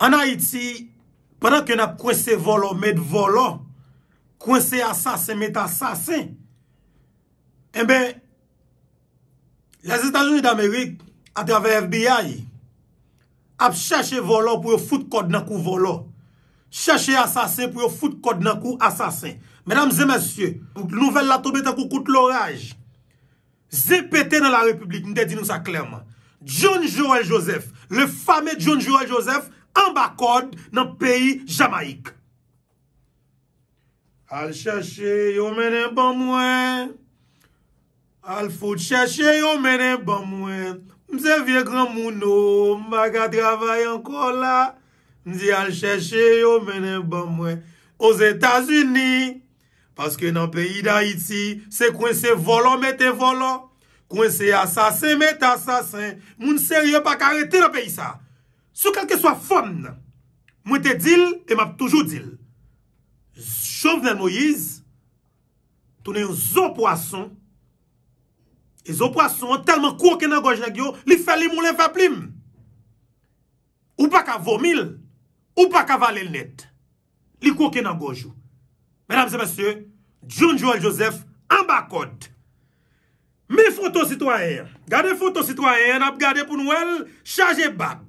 An Haïti, pandan ke na kwen se volo met volo, kwen se asasen met asasen, eh enbe, la Zeta Zouli d'Amerik, a travè FBI, ap chache volo pou yo foute kod nan kou volo. Chache asasen pou yo foute kod nan kou asasen. Menam zè mèsyè, nouvel lato betan kou koute loraj, zè pète nan la republik, mè te di nou sa klèman. John Joel Joseph, le fame John Joel Joseph, An ba kod nan peyi Jamaik. Al chache yo menen ban mwen. Al foute chache yo menen ban mwen. Mse vie gran mouno, mba ka travay anko la. Mse al chache yo menen bon ban mwen. O zetas uni, paske nan peyi da iti, se kwen se volon mette volon. Kwen se yasasen mette yasasen. Moun serye baka reti nan peyi sa. Sou kelke swa fon nan. Mwen te dil, e map toujou dil. Chovnen nou yiz, tounen yon zon poason, yon e zon poason, telman kouke nan gojne gyo, li fel li moun le veplim. Ou pa ka vomil, ou pa ka valen net. Li kouke nan gojou. Menam se monsye, John Joel Joseph, ambakot. Me foto sitwaer, gade foto sitwaer, nap gade pou nou el, chaje bak.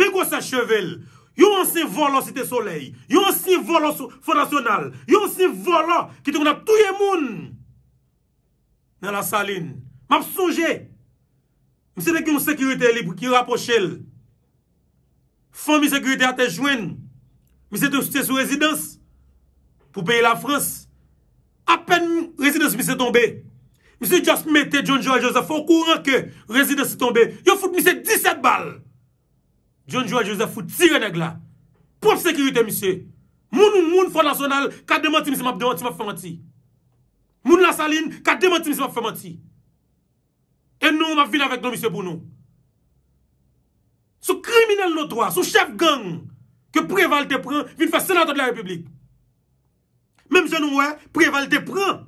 Bekwa sa chevel, yo ansi volan si te soley, yo ansi volan sou fondasyonal, yo ansi volan ki te kona touye moun nan la salin. Map souje, mi se dek yon sekurite li pou ki rapo chel. Fon mi sekurite a te jwen, mi se te sute sou rezidans pou peye la frans. Apen rezidans mi se tombe, mi se jasme te John Joel Joseph, fokouran ke rezidans se tombe, yo fote mi se 17 bal. Djonjoua Josephou tire neg la. Prop sekirite, misye. Moun ou moun fond nasyonal ka demanti misye map demanti map femanti. Moun la salin ka demanti misye map femanti. E nou map vin avèk nou misye pou nou. Sou kriminel notwa, sou chef gang ke preval te pren vin fè senato de la republik. Men msye nou mwen, preval te pren.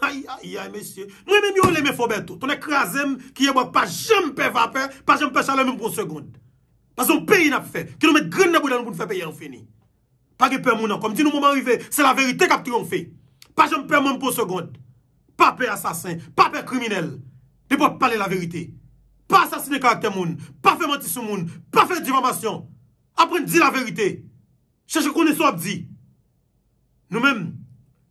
Aya, aya, msye. Mwen mwen mwen mwen mwen fò bèto. Ton ek razem ki yè wè pa jèm pè vapè, pa jèm pè chalèm mèm pou sekond. La zon peyi nap fe, ki nou met gren nabou dan nou pou nou fe peyi an fe ni. Pa ge pey moun an, kom ti nou mouman rive, se la verite kap ti yon fe. Pa jom pey moun pou seconde, pa pey asasin, pa pey kriminel, de pou pale la verite. Pa asasine karakter moun, pa fe mantisou moun, pa fe divamasyon. Aprende di la verite. Cheche konen sou ap di. Nou men,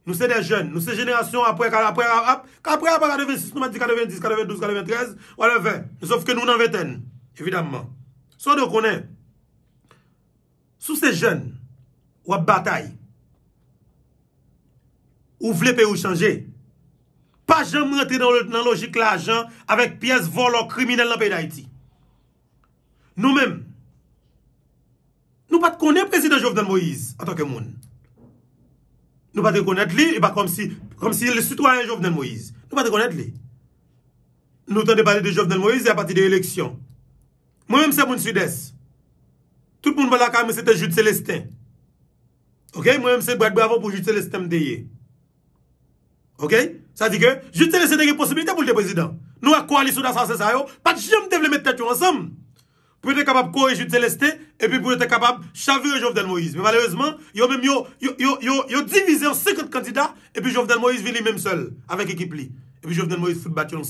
nou se den jen, nou se jenasyon apre, apre, apre, apre, apre apre, apre, apre, apre, apre, apre, apre, apre, apre, apre, apre, apre, apre, apre, apre, apre, apre, apre So de konen, sou se jen wap batay, ou vle pe ou chanje, pa jan mwen tri nan logik la jan avèk piyes volo kriminel nan pey da iti. Nou men, nou pat konen prezident Jovnen Moïse ato ke moun. Nou pat konen li, e pa kom si le sütwa yon Jovnen Moïse. Nou pat konen li. Nou tan de pade de Jovnen Moïse e apati de eleksyon. Mwen mwen mse moun sudès. Tout moun mwen lakame, se te joute selestè. Ok, mwen mwen mse brekbe avon pou joute selestè mdeye. Ok, sa dike, joute selestè dege posibilite pou lde prezident. Nou ak koaliso da san sensay yo, pat jom devle mette tè tou ansam. Pou ete kapab kou e joute selestè, epi pou ete kapab chavye jovdel Moïse. Men valerèzman, yo mwen yo, yo, yo, yo, yo divize an sekant kandida, epi jovdel Moïse vil li menm sol, avek ekip li. Epi jovdel Moïse foute bat yo nan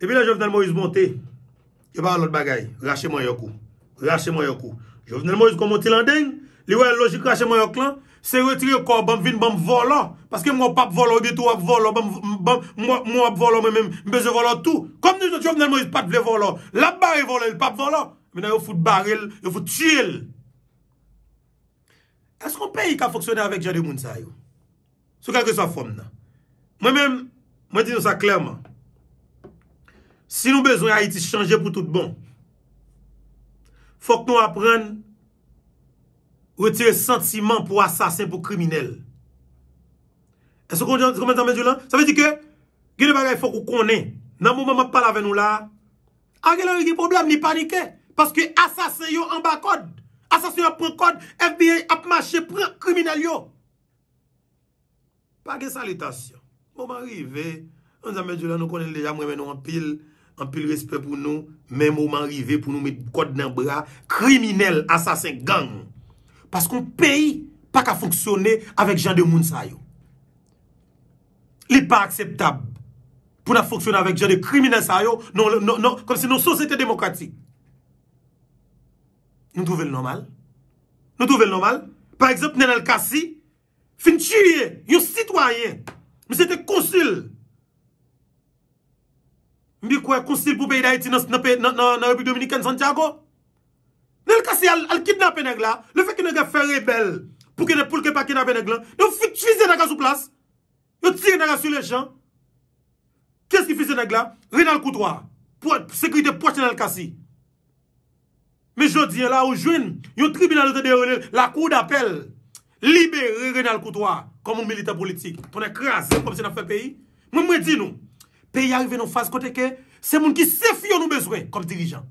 E mi la jovenel Moïse monte, yo ba alot bagay, rache mwen yo kou. Rache mwen yo kou. Jovenel Moïse kon mwen ti landeng, li wè logik rache mwen yo klan, se retri yo kor, bam vin, bam vola. Paske mwen pap vola, mwen ap vola, mwen ap vola, mwen mwen beze vola tout. Kom ni yo jovenel Moïse pat vle vola. La bari e vola, il pap vola. Mi nan yo fout barel, yo fout tchil. Es kon pe yi ka foksyone avèk Jadou Mounsa yo? Sou kakè sa fòm nan? Mwen mèm, mwen Si nou bezon ya iti chanje pou tout bon. Fok nou apren. Retire sentiman pou asasin pou kriminell. Esko mwen zanmen joulan? Sa ve di ke? Gine bagay fok ou konen. Nan moun moun mwen pal ave nou la. Ah, a genan we ki problem ni panike. Paske asasin yo anba kod. Asasin yo apre kod. FBI ap mache pran kriminell yo. Pa gen salitasyon. Moun moun rive. Mwen zanmen joulan nou konen leja mwen menou an pil. Anpil respè pou nou, mè mouman rive pou nou mè kod nan bra, kriminel, asasen, gang. Pas kon peyi, pa ka fonksyonè avèk jan de moun sa yo. Li pa akseptab pou nan fonksyonè avèk jan de kriminel sa yo, kon se non sosete demokratik. Nou touvel normal. Nou touvel normal. Par exemple, nan el kasi, finchye, yon sitwayen, mè se te konsil. Mbi kwe konsil pou beyi da iti nan Republik Dominik en Santiago. Nel kasi al kidnap ene gwa. Le fek ene gwa fe rebel. Pouke ne pouke pa kidnap ene gwa. Yo fise ene gwa sou plas. Yo tire ene gwa sou le chan. Kese fise ene gwa? Renal Koutoua. Sekri de poche ene kasi. Me jodi ene la ou jwen. Yo tribunalite de Renal. La kou d'apel. Libere Renal Koutoua. Komoun milita politik. Ton e krasi kom si na fe peyi. Mwen mwen di nou. Peye arive nou faz kote ke, se moun ki se fiyo nou bezwe kom dirijan.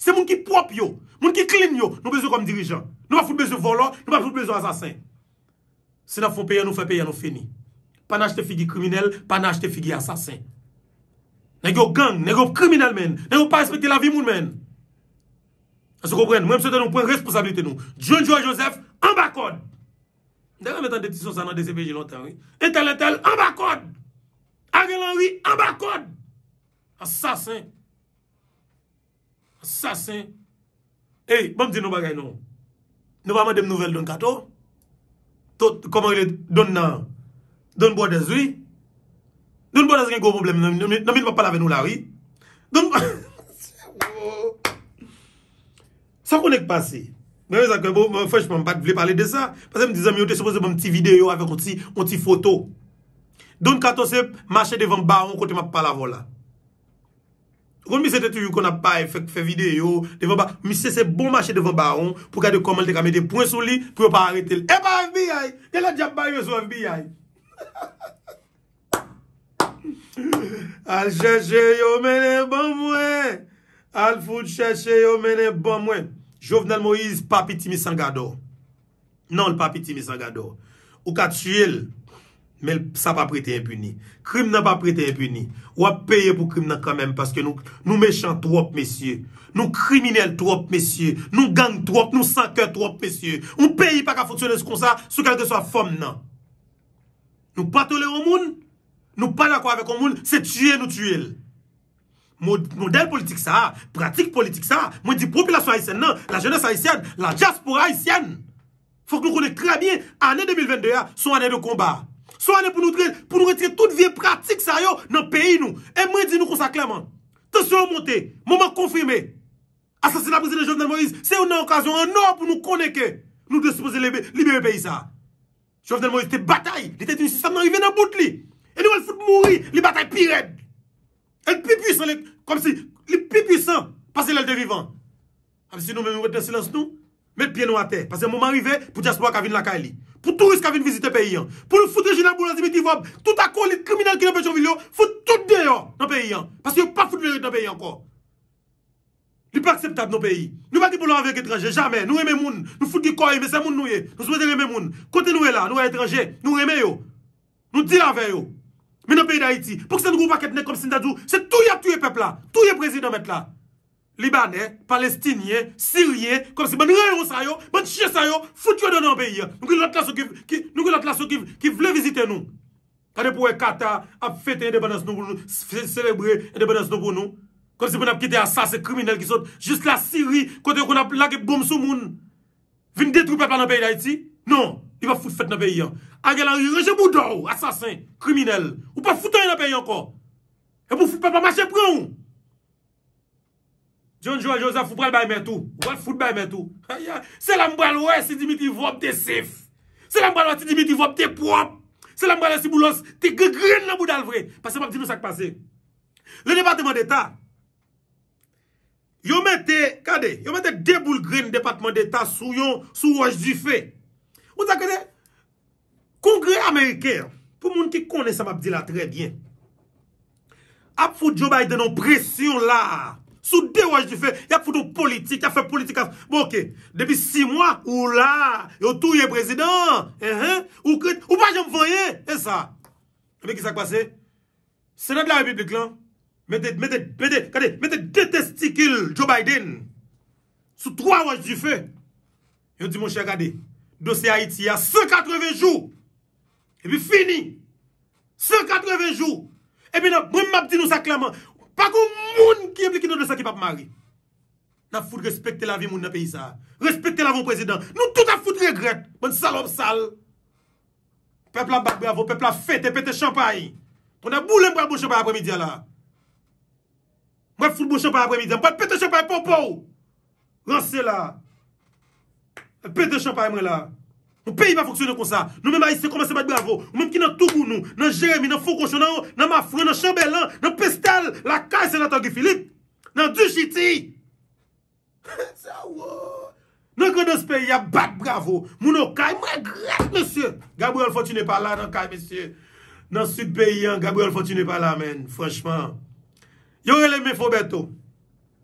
Se moun ki pop yo, moun ki klini yo, nou bezwe kom dirijan. Nou pa foute bezwe volo, nou pa foute bezwe asasen. Se nan foun peye nou fwe peye nou feni. Panache te figi kriminel, panache te figi asasen. Nè gyo gang, nè gyo kriminel men, nè gyo pa espete la vi moun men. Asi kou pren, mwen mse ten nou pwen responsabilite nou. Djonjoua Joseph, ambakode. Nè gyo metan detisyon sa nan dese veji lontan, oui. Etel etel, ambakode. A gen lan wi, amba kod. Asasin. Asasin. Hey, mwen bon, di nou bagay nou. Nou ba mwen dem nouvel don kato. To, koman li don nan. Don bo non, non, non, bon, de zwi. Don bo de zwi gen gwo mblem. Nan mi mwen palave nou la wi. Don bo... Sa konek pase. Mwen fèch mwen bat, vle pale de sa. Pase mwen dizan, mwen te sepose mwen ti video avek mwen ti foto. Don kato se machè devan baron kote ma pala vola. Roun mi se te tou yon kon ap paye fe videyo, devan baron, mi se se bon machè devan baron, pou kade komel de kame de pwen sou li, pou yo pa arete l. Epa FBI, yon la djabay yo sou FBI. Al chèche yo menè bon mwen, al foud chèche yo menè bon mwen. Jovnal Moïse, papi ti mi sanga do. Nan l papi ti mi sanga do. Ou ka tsyel, men sa pa prete impuni. Krim nan pa prete impuni. Ou ap peye pou krim nan kamen, paske nou mechant drop, mesye. Nou kriminel drop, mesye. Nou gang drop, nou sanker drop, mesye. Ou peyi pa ka foksyone sou kon sa, sou kalke sou a fom nan. Nou patole ou moun, nou pa lakwa avek ou moun, se tye nou tye el. Model politik sa, pratik politik sa, mwen di populasyon Haitien nan, la jenese Haitien, la diaspora Haitien. Fok nou konek tra bie, ane 2022, sou ane de komba. So ane pou nou retire tout vie pratik sa yo nan peyi nou. E mwen di nou kon sa klaman. Te sou yon monte, mwen mwen konfirmé. Asasin apresi de Jovenel Moïse, se yon nan okasyon anor pou nou koneke. Nou de se pose libe peyi sa. Jovenel Moïse te batay, li te tenisistak nan rive nan bout li. E nou el foute mouri, li batay pi red. El pi pwisan, kom si, li pi pwisan, pasi lel de vivan. An si nou mwen mwen wet nan silans nou, met pien nou a te. Pasi mwen mwen rive, pou di aspo ak avin laka li. Pou tou risk avi nou vizite peyi an. Pou nou foute gena boulan zi biti vob. Tout akou li kriminal ki nou pe chanvil yo. Foute tout deyo nan peyi an. Pase yo pa foute le rit nan peyi an kwa. Li pa akseptab nan peyi. Nou pa di boulan avek etranje. Jamen. Nou reme moun. Nou foute di koy. Mese moun nou ye. Nou soumete reme moun. Kote nou e la. Nou e etranje. Nou reme yo. Nou di la avek yo. Men nan peyi da Haiti. Pou ki san nou baket nek kom sin dadou. Se tou ya tou e pepla. Tou ye prezidon met la. Libanè, palestinyè, syriè, kon si ban rayon sa yo, ban chè sa yo, fout yo do nan peyi ya. Nou ki lòt lòt lòt sou ki vle vizite nou. Tade pou e kata, ap fète yon debanans nou, selebrè yon debanans nou pou nou. Kon si bon ap kite asase kriminel ki sot, just la syri, kote yon kon ap lage bom sou moun. Vin detroupè pa nan peyi la iti. Non, yon pa fout fète nan peyi ya. Agè la reje boudou, asasin, kriminel. Ou pa foutan yon peyi anko. E pou fout pa pa mache proun ou. Joun joun, joun joun, foun pral bay men tou. Wad foun bay men tou. Se lam bral wè, si di mi ti vop te sif. Se lam bral wè, si di mi ti vop te prop. Se lam bral wè, si bou los, ti ge grin nan mou dal vre. Pase mwap di nou sak pase. Le departement d'Etat, yon mette, kade, yon mette deboul grin departement d'Etat sou yon, sou waj di fe. Mwaz akade, kongre Amerike, pou moun ki konen sa mwap di la trebyen, ap foud jo bay denon presyon la, Sou de waj di fè, ya foudou politik, ya fè politik. Bon, ok, depi 6 mwa, oula, yo touye prezident, ou pa jom voye, e sa. Kame ki sa kwa se? Senat la republik lan, mette detestikil Joe Biden. Sou 3 waj di fè, yo di mon chè, kade, dosi Haiti, ya 180 jou, e pi fini. 180 jou, e pi nan, mwen mabdi nou sa klaman, Pa kou moun ki eble ki nou de sa ki pap mari. Na foud respekte la vi moun na peyi sa. Respekte la voun prezident. Nou tout a foud regret. Moun salop sal. Pepl a bakbe avon. Pepl a fete. Pepe champay. Pou na bou lem pou a moun champay apremidya la. Moun foud moun champay apremidya. Moun pepe champay pou pou. Ransè la. Pepe champay moun la. Nou peyi pa foksyon nou konsa. Nou men ba isi kome se bat bravo. Nou men ki nan Toubounou, nan Jérémy, nan Foukouchou, nan Mafran, nan Chambelan, nan Pestel, la kay senatongi Philippe, nan Dujiti. Sya wou. Nou konos peyi ya bat bravo. Moun nou kay, mwen grep, mesye. Gabriel Fortuny pa la nan kay, mesye. Nan Sud-Beyan, Gabriel Fortuny pa la, men. Franchman. Yon yon lè mè fò beto.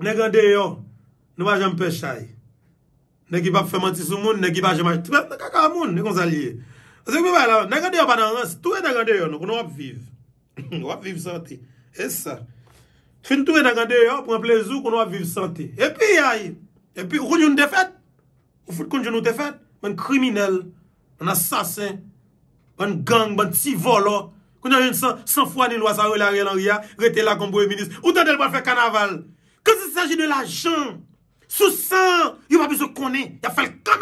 Nè gandè yon. Nou wajan mpechay. Nè gip ap fè manti sou moun, nè gip ap jemaj. Tpèp, nè g A moun, e kon sa liye. Ase kwen wè la, nagande yo pa nan rase, tou e nagande yo nou, kon wap viv. Wap viv sante. E sa. Fèn tou e nagande yo, pren plezou, kon wap viv sante. E pi, aye. E pi, koun joun defet? Ou fèt koun joun nou defet? Mwen kriminel, mwen asasen, mwen gang, mwen tivolo, kon joun san, san fwa ni lwa sa wè la re nan ria, rete la kon bou e midis. Ou tan del wè fè kanaval? Kè se saji de la joun, sou san, yo wapè se konen, ya fèl k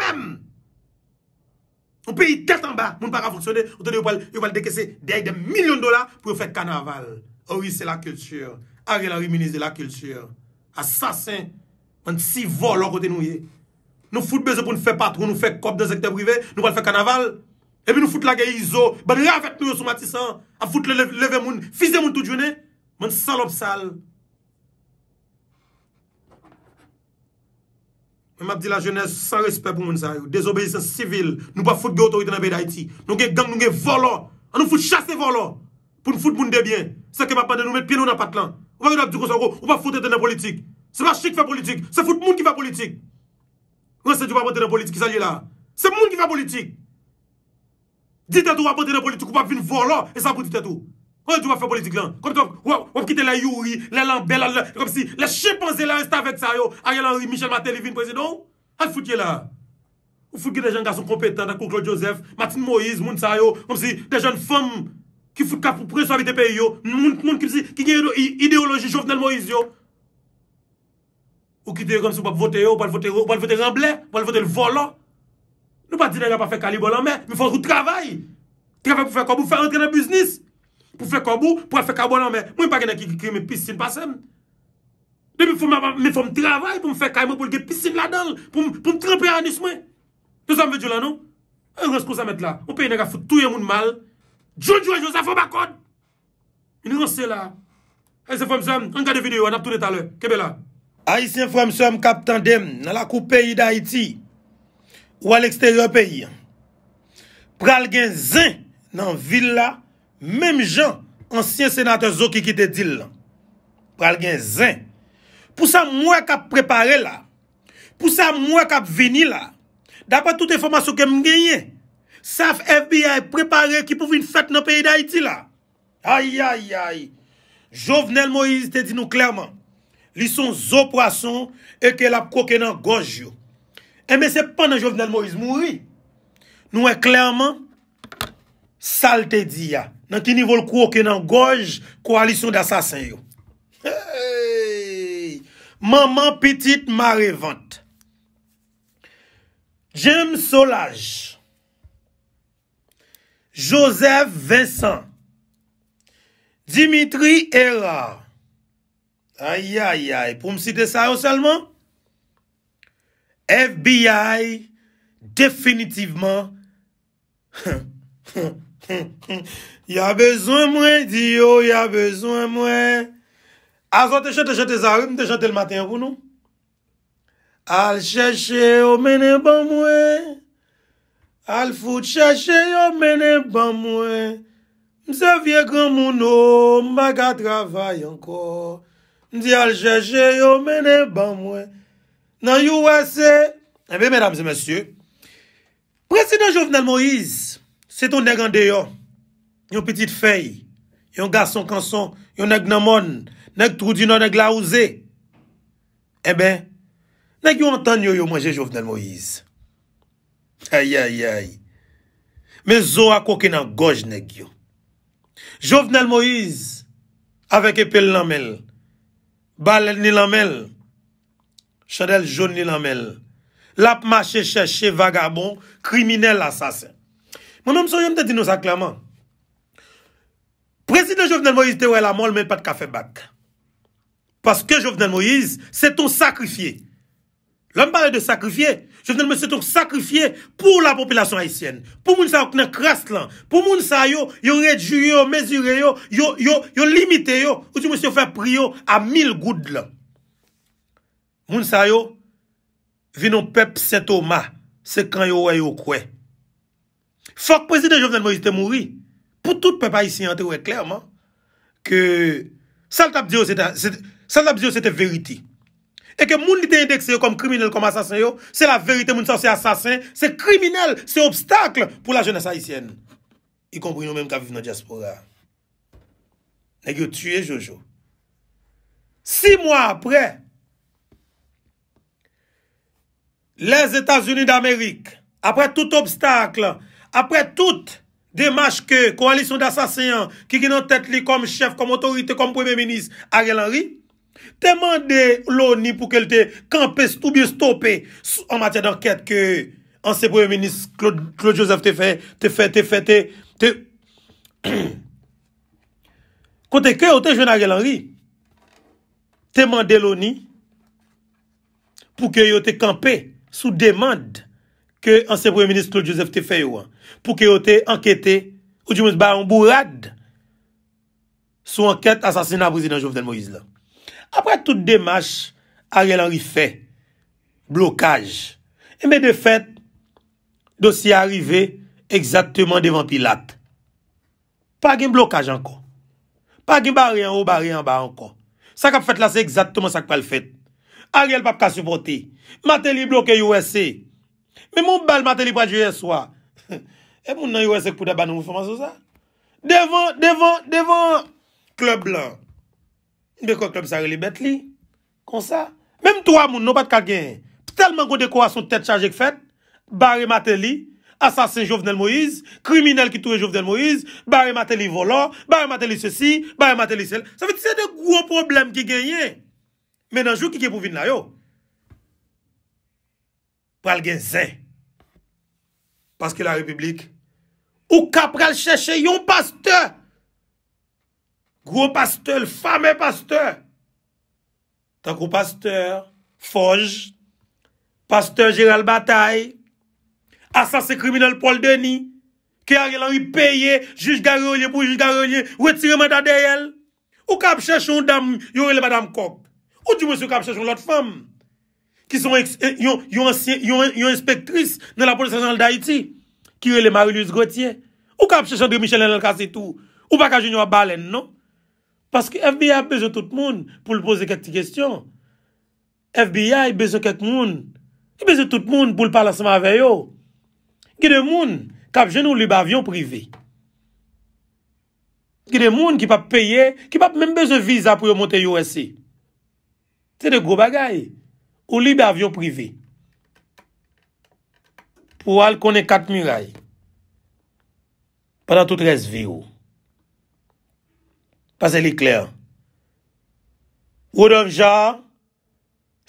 Moun peyi tet an ba, moun para foksyone, ou tony ou pal dekese dey de milyon dola pou yo fèk kanaval. Orisè la kültsyè, arè la riminisè la kültsyè, asasèn, moun si volor o te nouye. Nou fout bezè pou nou fè pat, ou nou fè kop de zekte privè, nou pal fè kanaval. Ebi nou fout la gèye izo, ban rè avèt nou yo sou matisan, a fout le leve moun, fizè moun tou djounè, moun salop sal. E map di la jenez san respet pou moun sa yo. Dezobejisen sivil. Nou pa foute gyo to ite nan baye da iti. Nou gen gang nou gen volor. An nou foute chaste volor. Poun foute moun debyen. Se ke map pa de nou met pi nou nan patlan. Ou pa foute ete nan politik. Se ma chik fe politik. Se foute moun ki fe politik. Mwen se di wap apote nan politik ki sa yi la. Se moun ki fe politik. Di tetou wap apote nan politik. Ou pa vin volor. E sa apote tetou. Ou yon di wap fè politik lan? Komik wap kitè la yuri, la lambe, la lè, komik si, la chimpanzè la yon stavek sa yo, a yon Michel Maté-Levin, prezidon, an fout ye la? Ou fout ki de jen gason kompetant, akou Claude Joseph, Martine Moïse, moun sa yo, komik si, de jen fòm ki fout kap pou preso habite pe yo, moun ki gen yon ideoloji jovnel Moïse yo, ou kitè yon komik si wap votè yo, wap votè yon, wap votè yon blè, wap votè yon volò, nou pa di lè yon pa fè kalibò lan mè, mi fòs wou travay, travay pou fè pou fè konbou, pou al fè kabonan mè, mwen pa genè ki kri mè pissin pasèm. Depi fè mè fè mè travay, pou mè fè kaj mè pou lge pissin la dal, pou mè trempè anis mè. Nè zan mè djou lan nou? A yon ronskou zan mèt la, mwen non? e pe yon nega fè touye moun mal, djou djou anjou zan fò bakon! Yon ronskou e se la. A yon zan fè mè sèm, an gade videyo an ap tou de talè, kebe la. A yon zan fè mè sèm kapitan dem, nan la kou peyi d'Aiti, Mem jan, ansyen senatè zo ki ki te dil lan. Pral gen zèn. Pousa mwen kap prepare la. Pousa mwen kap vini la. Da pa tout informasyon ke mgenye. Saf FBI prepare ki pou vin fèt nan peyi da iti la. Ay, ay, ay. Jovenel Moïse te di nou klerman. Li son zo prason e ke la proke nan goj yo. Eme se pan nan Jovenel Moïse mouri. Nou e klerman. Sal te di ya. nan ki nivou l kwo ke nan goj koalisyon da sasen yo. Hey! Maman Petit Marevant. James Solage. Joseph Vincent. Dimitri Era. Ayayay, pou msi de sa yo salman? FBI Definitivement Ha! Ya bezwen mwen, diyo, ya bezwen mwen... Azo te chante, chante zary, mte chante l maten vounou... Al chache, yo mene bamwen... Al foute chache, yo mene bamwen... Mse vie kran mounou, mbaga travay anko... Mdi al chache, yo mene bamwen... Nan yu wese... Mbe, eh mbem, mse, msye... Presidè Jouvenel Moïse, se ton nè rande yo... Yon petite fey, yon gason kanson, yon neg nan mon, neg troudi nan neg la ouze. Ebe, eh neg yon an tan yo yo manje Jovenel Moïse. Ay, ay, ay. Me zo akokena goj neg yon. Jovenel Moïse, aveke pel nanmel. Balen ni nanmel. Chadel joun ni nanmel. Lap mache cheche vagabon, kriminell asasen. Mon omso yon mte di nou sa klaman. Prezident Jovenel Moïse te wè la mol mè pat kafe bak. Paske Jovenel Moïse se ton sakrifye. Lèm barè de sakrifye, Jovenel Moïse se ton sakrifye pou la popilasyon Haitienne. Pou moun sa yo kne kras lan. Pou moun sa yo yo rejou yo, mezure yo, yo, yo, yo, yo limite yo, ou di moun se fè priyo a mil goud lè. Moun sa yo, vi nou pep se to ma, se kan yo wè yo kwe. Fok prezident Jovenel Moïse te mouri. pou tout pepe haisyen anterwe klerman, ke sal tap diyo sete veriti. E ke moun li de indek se yo kom kriminel kom asasen yo, se la verite moun san se asasen, se kriminel, se obstakl pou la jenese haisyen. Yi komprin nou menm ka vive nan diaspora. Negyo tue Jojo. Si mwa apre, les Etats-Unis d'Amerik, apre tout obstakl, apre tout, remache ke koalisyon d'assasyen ki ki nan tèt li kom chef, kom otorite, kom poube menis, agè l'Henri, te mande louni pou ke l te kampe, tout biye stopè an matè d'ankèt ke an se poube menis, Claude Joseph te fè, te fè, te fè, te... Kote ke yo te jwen agè l'Henri, te mande louni pou ke yo te kampe, sou demande. Ke ansèpouye ministro Joseph T. Fayouan. Pou kè yo te anketè. Ou di mons ba an bou rad. Sou anket asasina brisidan Jovdel Moïse la. Apre tout demache. Ariel an rifè. Blocaj. E mè defèt. Dosye arive. Eksaktèman devan pilat. Pa gen blocaj anko. Pa gen ba re an ou ba re an ba anko. Sak ap fèt la se eksaktèman sak pa l fèt. Ariel pap ka soubote. Mate li bloke Yowesey. Men moun bal mateli pou adjouye swa. E moun nan yowese kou da ban nou mou foman sou sa? Devon, devon, devon, klub lan. Mwen kwa klub sa relebet li? Kon sa? Men moun towa moun nan pat kak gen. Telman gonde kwa son tet chaje k fet. Bare mateli, asasin Jovnel Moïse, kriminel ki touye Jovnel Moïse, bare mateli volor, bare mateli se si, bare mateli sel. Sa fe ki se de gwo problem ki genye. Men anjou ki ki pou vin la yo? pral gen zè, paske la republik, ou kap pral chèche yon pasteur, gro pasteur, l famè pasteur, tak ou pasteur, foj, pasteur jenal batay, asase kriminal pol deni, kè a rè lan yi peye, jish garoye pou jish garoye, wè tiremè ta deyèl, ou kap chèche yon dam, yon le madame kop, ou di mè se kap chèche yon lot fèmè, ki son eh, yon inspektris nan la polisasyon al-Dahiti ki yon le Marie-Louise Gauthier ou kap se chandri Michelin al-Kassitou ou baka jenyo a Balen, non? Paske FBI bezo tout moun pou l'poze ket ti kestyon. FBI bezo ket moun ki bezo tout moun pou l'pala seman veyo. Ki de moun kap jenyo li bavyon privi. Ki de moun ki pap peye, ki pap men bezo visa pou yo monte YOSI. Se de gro bagayi. Ou li bè avyon privé. Ou al konè kat miray. Panan tout res vi ou. Pasè li kler. Odov ja,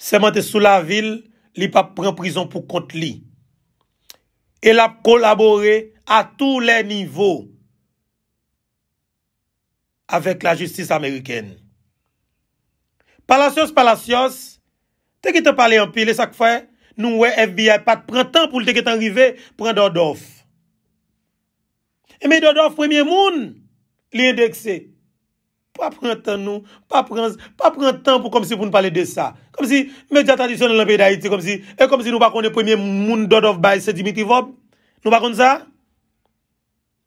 seman te sou la vil, li pa pren prison pou kont li. El ap kolaboré a tou lè nivou avèk la justis amerikèn. Palasyos, palasyos, Teke te pale an pi, le sak fwe, nou we FBI pat prentan pou teke te enrive, prendor dof. E men dodof premye moun, li endekse. Pa prentan nou, pa prentan pou kom si pou nou pale de sa. Kom si media tradisyon an lopè da iti, e kom si nou pa kone premye moun dodof baye se dimitivob. Nou pa kone sa?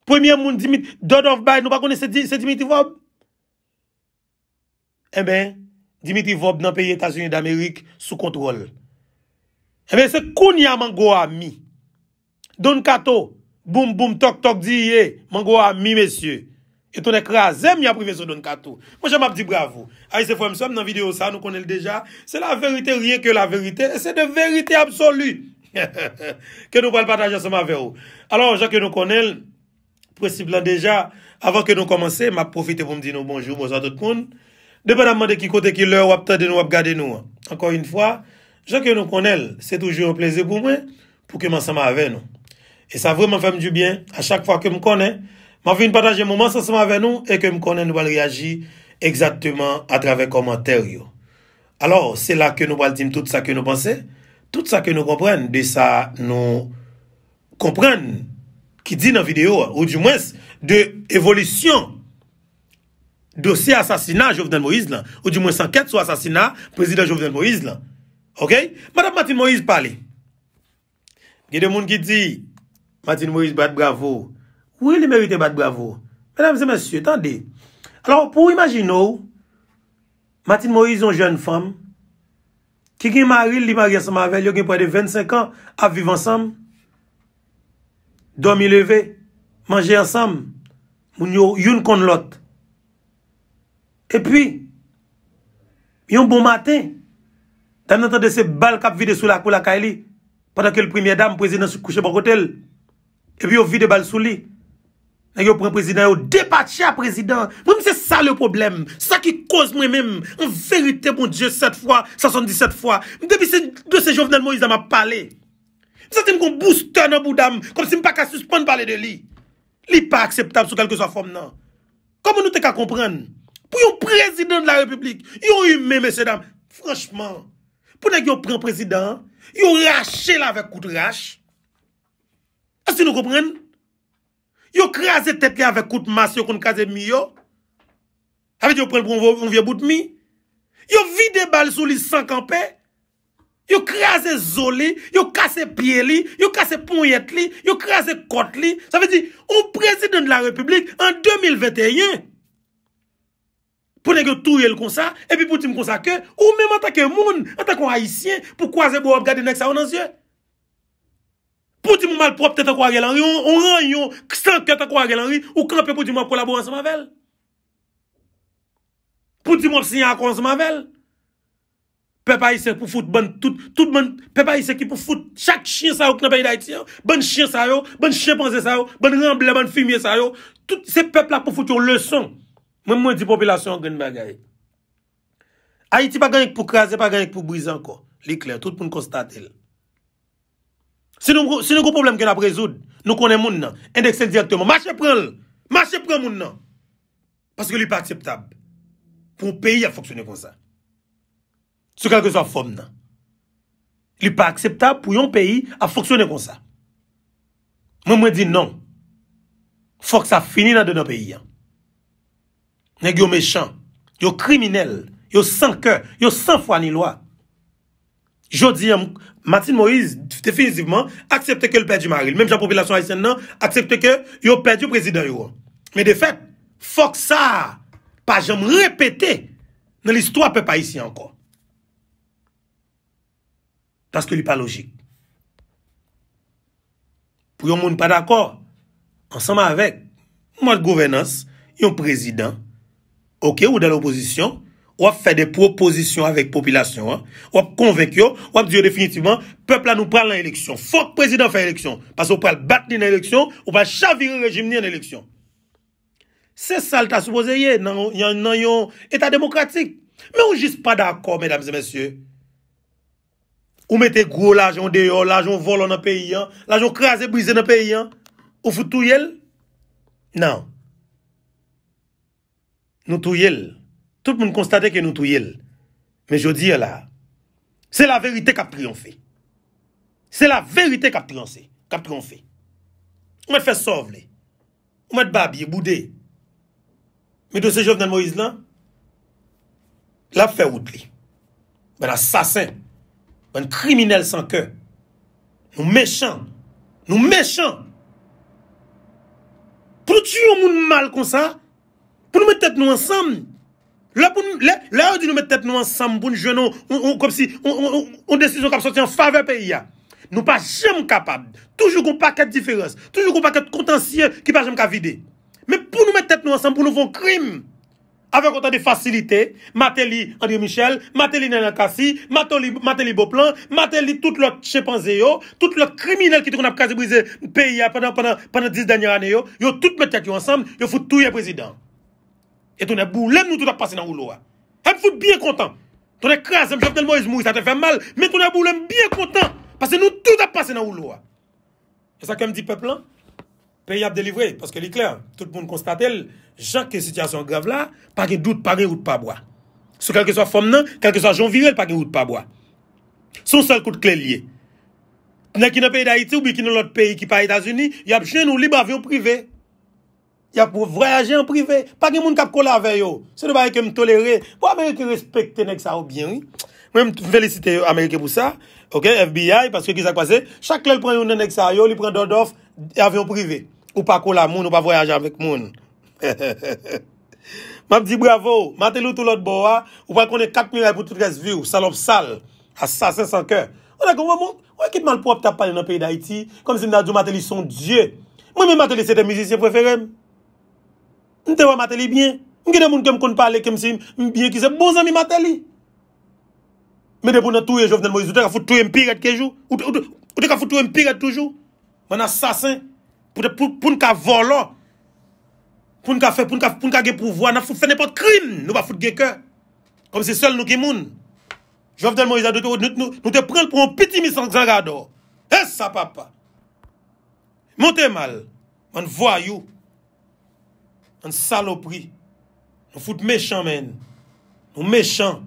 Premye moun dodof baye nou pa kone se dimitivob. E eh men... Dimitri Vob nan peyi Etasyenye d'Amerik sou kontrol. Ebe eh se koun ya man gwa mi. Don Kato, boum boum tok tok diye, man gwa mi mesye. E ton ekra zem ya prive sou Don Kato. Mwen chan map di bravo. A ah, yi se fwem som nan video sa, nou konel deja. Se la verite rie ke la verite, se de verite absolu. Ke nou pal patajan se ma veyo. Alors, jan ke nou konel, preciblan deja, avan ke nou komanse, ma profite pou mdi nou bonjou, mwen chan tout moun. Depan amman de ki kote ki lè wap tèdè nou, wap gàdè nou. Ankor yon fwa, jò ke nou konel, se toujou plèzè pou mwen, pou keman sa ma avè nou. E sa vreman fèm djou byen, a chak fwa kem konen, ma fin patajè mouman sa sa ma avè nou, e kem konen nou wale reagi egzatèman a travè komantèryo. Alò, se la ke nou wale tim tout sa ke nou panse, tout sa ke nou kompren, de sa nou kompren, ki di nan videyo, ou di mwen, de evolisyon, dosye asasina Jovden Moïse la. Ou di mwen sanket sou asasina prezident Jovden Moïse la. Ok? Mada Matin Moïse pale. Gede moun ki di Matin Moïse bat bravo. Ou e li merite bat bravo? Mèdames et messieurs, tendez. Alors pou imagine ou Matin Moïse yon joun fèm ki gen mari li mari asama ve yo gen pre de 25 ans ap vive ansam dormi leve manje ansam moun yon kon lote E pi, mi yon bon maten, tan nan tan de se bal kap vide sou la kou la ka e li, padan ke l premiè dam, prezident sou kouche bon kotel, e pi yo vide bal sou li, nan yo prezident yo depatia prezident. Mwen mi se sa le problem, sa ki koz mwen mwen, an verite mwen diyo set fwa, sa son di set fwa, mwen debi se de se jovenel mwen yon zan ma pale. Mwen se tem kon booster nan bou dam, kon si mwen pa ka suspon pale de li. Li pa akseptab sou kelke sa fom nan. Koman nou te ka komprenn? Ou yon prezident de la republik, yon yume, mese dam. Franchman, pou nan yon pren prezident, yon rache la vek koute rache. Asi nou kompren? Yon krasen tetke vek koute mas yon kon kase mi yo. Avet yon pren pou yon vie bout mi. Yon vide bal sou li sankanpe. Yon krasen zoli, yon kase pie li, yon kase ponyet li, yon kase kot li. Sa vezi, yon prezident de la republik en 2021... pou nen gen tou yel kon sa, epi pou ti m kon sa ke, ou men m anta ke moun, anta kon haisyen, pou kwa ze bo wap gade nek sa ou nan zye. Pou ti m malprop te ta kwa gelan ri, ou ran yon, sanke te ta kwa gelan ri, ou kwa pe pou ti m wap kolaboran se ma vel. Pou ti m wap sinya akon se ma vel. Pepa yise ki pou foute, pepa yise ki pou foute, chak chien sa ou kna pe yi da iti yo, ban chien sa yo, ban chien panze sa yo, ban ramble ban fimiye sa yo, tout se pepla pou foute yon leson. Mwen mwen di popilasyon gen bagay. Haiti pa gen yik pou kras, pe pa gen yik pou brisan ko. Li kler, tout pou n konstat el. Se nou goun problem gen ap rezoud, nou konen moun nan, endeksen direktman, mwache pren l, mwache pren moun nan. Paske li pa akseptab pou yon peyi a foksyone kon sa. Se kalke sou a fom nan. Li pa akseptab pou yon peyi a foksyone kon sa. Mwen mwen di nan, fok sa fini nan de nan peyi yon. Nè gyo mechan... Yo kriminel... Yo san keur... Yo san fwa ni loa... Jodi... Matin Moïse... Definisivman... Aksepte ke l perdi maril... Mèm jan popilasyon aisen nan... Aksepte ke... Yo perdi prezidant yo... Mè de fèk... Fok sa... Pajam repete... Nè l istwa pe pa isi ankon... Paske li pa logik... Pou yo moun pa d'akor... Anseman avèk... Mwad govenans... Yo prezidant... ou den l'oposisyon, ou ap fè de proposisyon avèk popilasyon, ou ap konvek yo, ou ap diyo definitivman, pepl an nou pral nan eleksyon. Fok prezident fè eleksyon, pas ou pral bat nan eleksyon, ou pa chavire rejim nan eleksyon. Se sal ta soubozeye nan yon etat demokratik, men ou jis pa d'akor, mèdames et mèsyè. Ou mète gwo lajyon deyo, lajyon volo nan peyi an, lajyon kreaze, brise nan peyi an, ou foutou yel? Nan. Nan. Nou tou yel. Tout moun konstate ke nou tou yel. Men jo di yel la. Se la verite kap priyon fe. Se la verite kap priyon se. Kap priyon fe. Ou mwen fe sov le. Ou mwen babye, boudé. Men do se jov nan Moïse lan. La fe wout le. Ben asasen. Ben kriminel san ke. Nou mecham. Nou mecham. Pro tu yon moun mal kon sa? Poun nou mè tèt nou ansam, lè ou di nou mè tèt nou ansam pou nou jwenon, ou kopsi, ou desisyon kapsoti an savè peyi ya, nou pa jèm kapab, toujou koun paket diferans, toujou koun paket kontansiyen ki pa jèm ka vide. Mè pou nou mè tèt nou ansam, pou nou fon krim, avek kontan de fasilite, matè li André Michel, matè li Nenè Kassi, matè li Boplant, matè li tout lòt chépanzè yo, tout lòt kriminel ki tou kon apkazibrize peyi ya penan 10 denye anè yo, yo tout mè tèt yo ansam, yo foutouye prezident. E tonè boulèm nou tout ap pase nan ou lo a. Hèm foute biè kontan. Tonè krasèm, javnel mou es mou, sa te fè mal. Men tonè boulèm biè kontan. Pase nou tout ap pase nan ou lo a. E sa kem di peplan? Pe y ap delivre, paske li kler. Tout moun konstatèl, jankè sityasyon grav la, pa gen dout pa gen ou d'pabwa. Sou kelke sa fòm nan, kelke sa jon virèl pa gen ou d'pabwa. Son sòl koute kle liye. Nè ki nan peyi da iti ou bi ki nan lot peyi ki pa Etasuni, y ap jen nou liba vyon privè. Ya pou voyaje an prive, pa ki moun kap kola avè yo. Se de baye kem tolere, pou Amerike respekte nek sa ou bien. Mwen mwen felicite Amerike pou sa. Ok, FBI, paske ki sa kwa se, chak lèl pran yon nek sa yo, li pran dodof, avè an prive. Ou pa kola moun, ou pa voyaje avèk moun. Mwen mwen di bravo, mwen te lou tou lot bo a, ou pa konen 4.000 a pou tout resvir, salop sal. A sa 500 kèr. Mwen akon wè moun, mwen kitman l pou ap tap paye nan peyi d'Haïti, kom si mwen a djou mwen te li son djè. Mwen mwen mwen te li se te mizisye Mwen te wa mateli byen. Mwen ki de moun kem kon pale kem si mwen byen ki se bon zami mateli. Mwen te pou nou touye Jovdel Moïse. Ou te ka foute touye mpiret kejou. Ou te ka foute touye mpiret toujou. Mwen asasin. Pou te pou nou ka volo. Pou nou ka foute pou nou ka gepouvo. Na foute fè nipot krim. Nou ba foute geke. Kom se sol nou ki moun. Jovdel Moïse a dou te ou. Nou te pren pou mwen piti misan zangado. E sa papa. Mwen te mal. Mwen vwa you. An salopri. Nou foute mechant men. Nou mechant.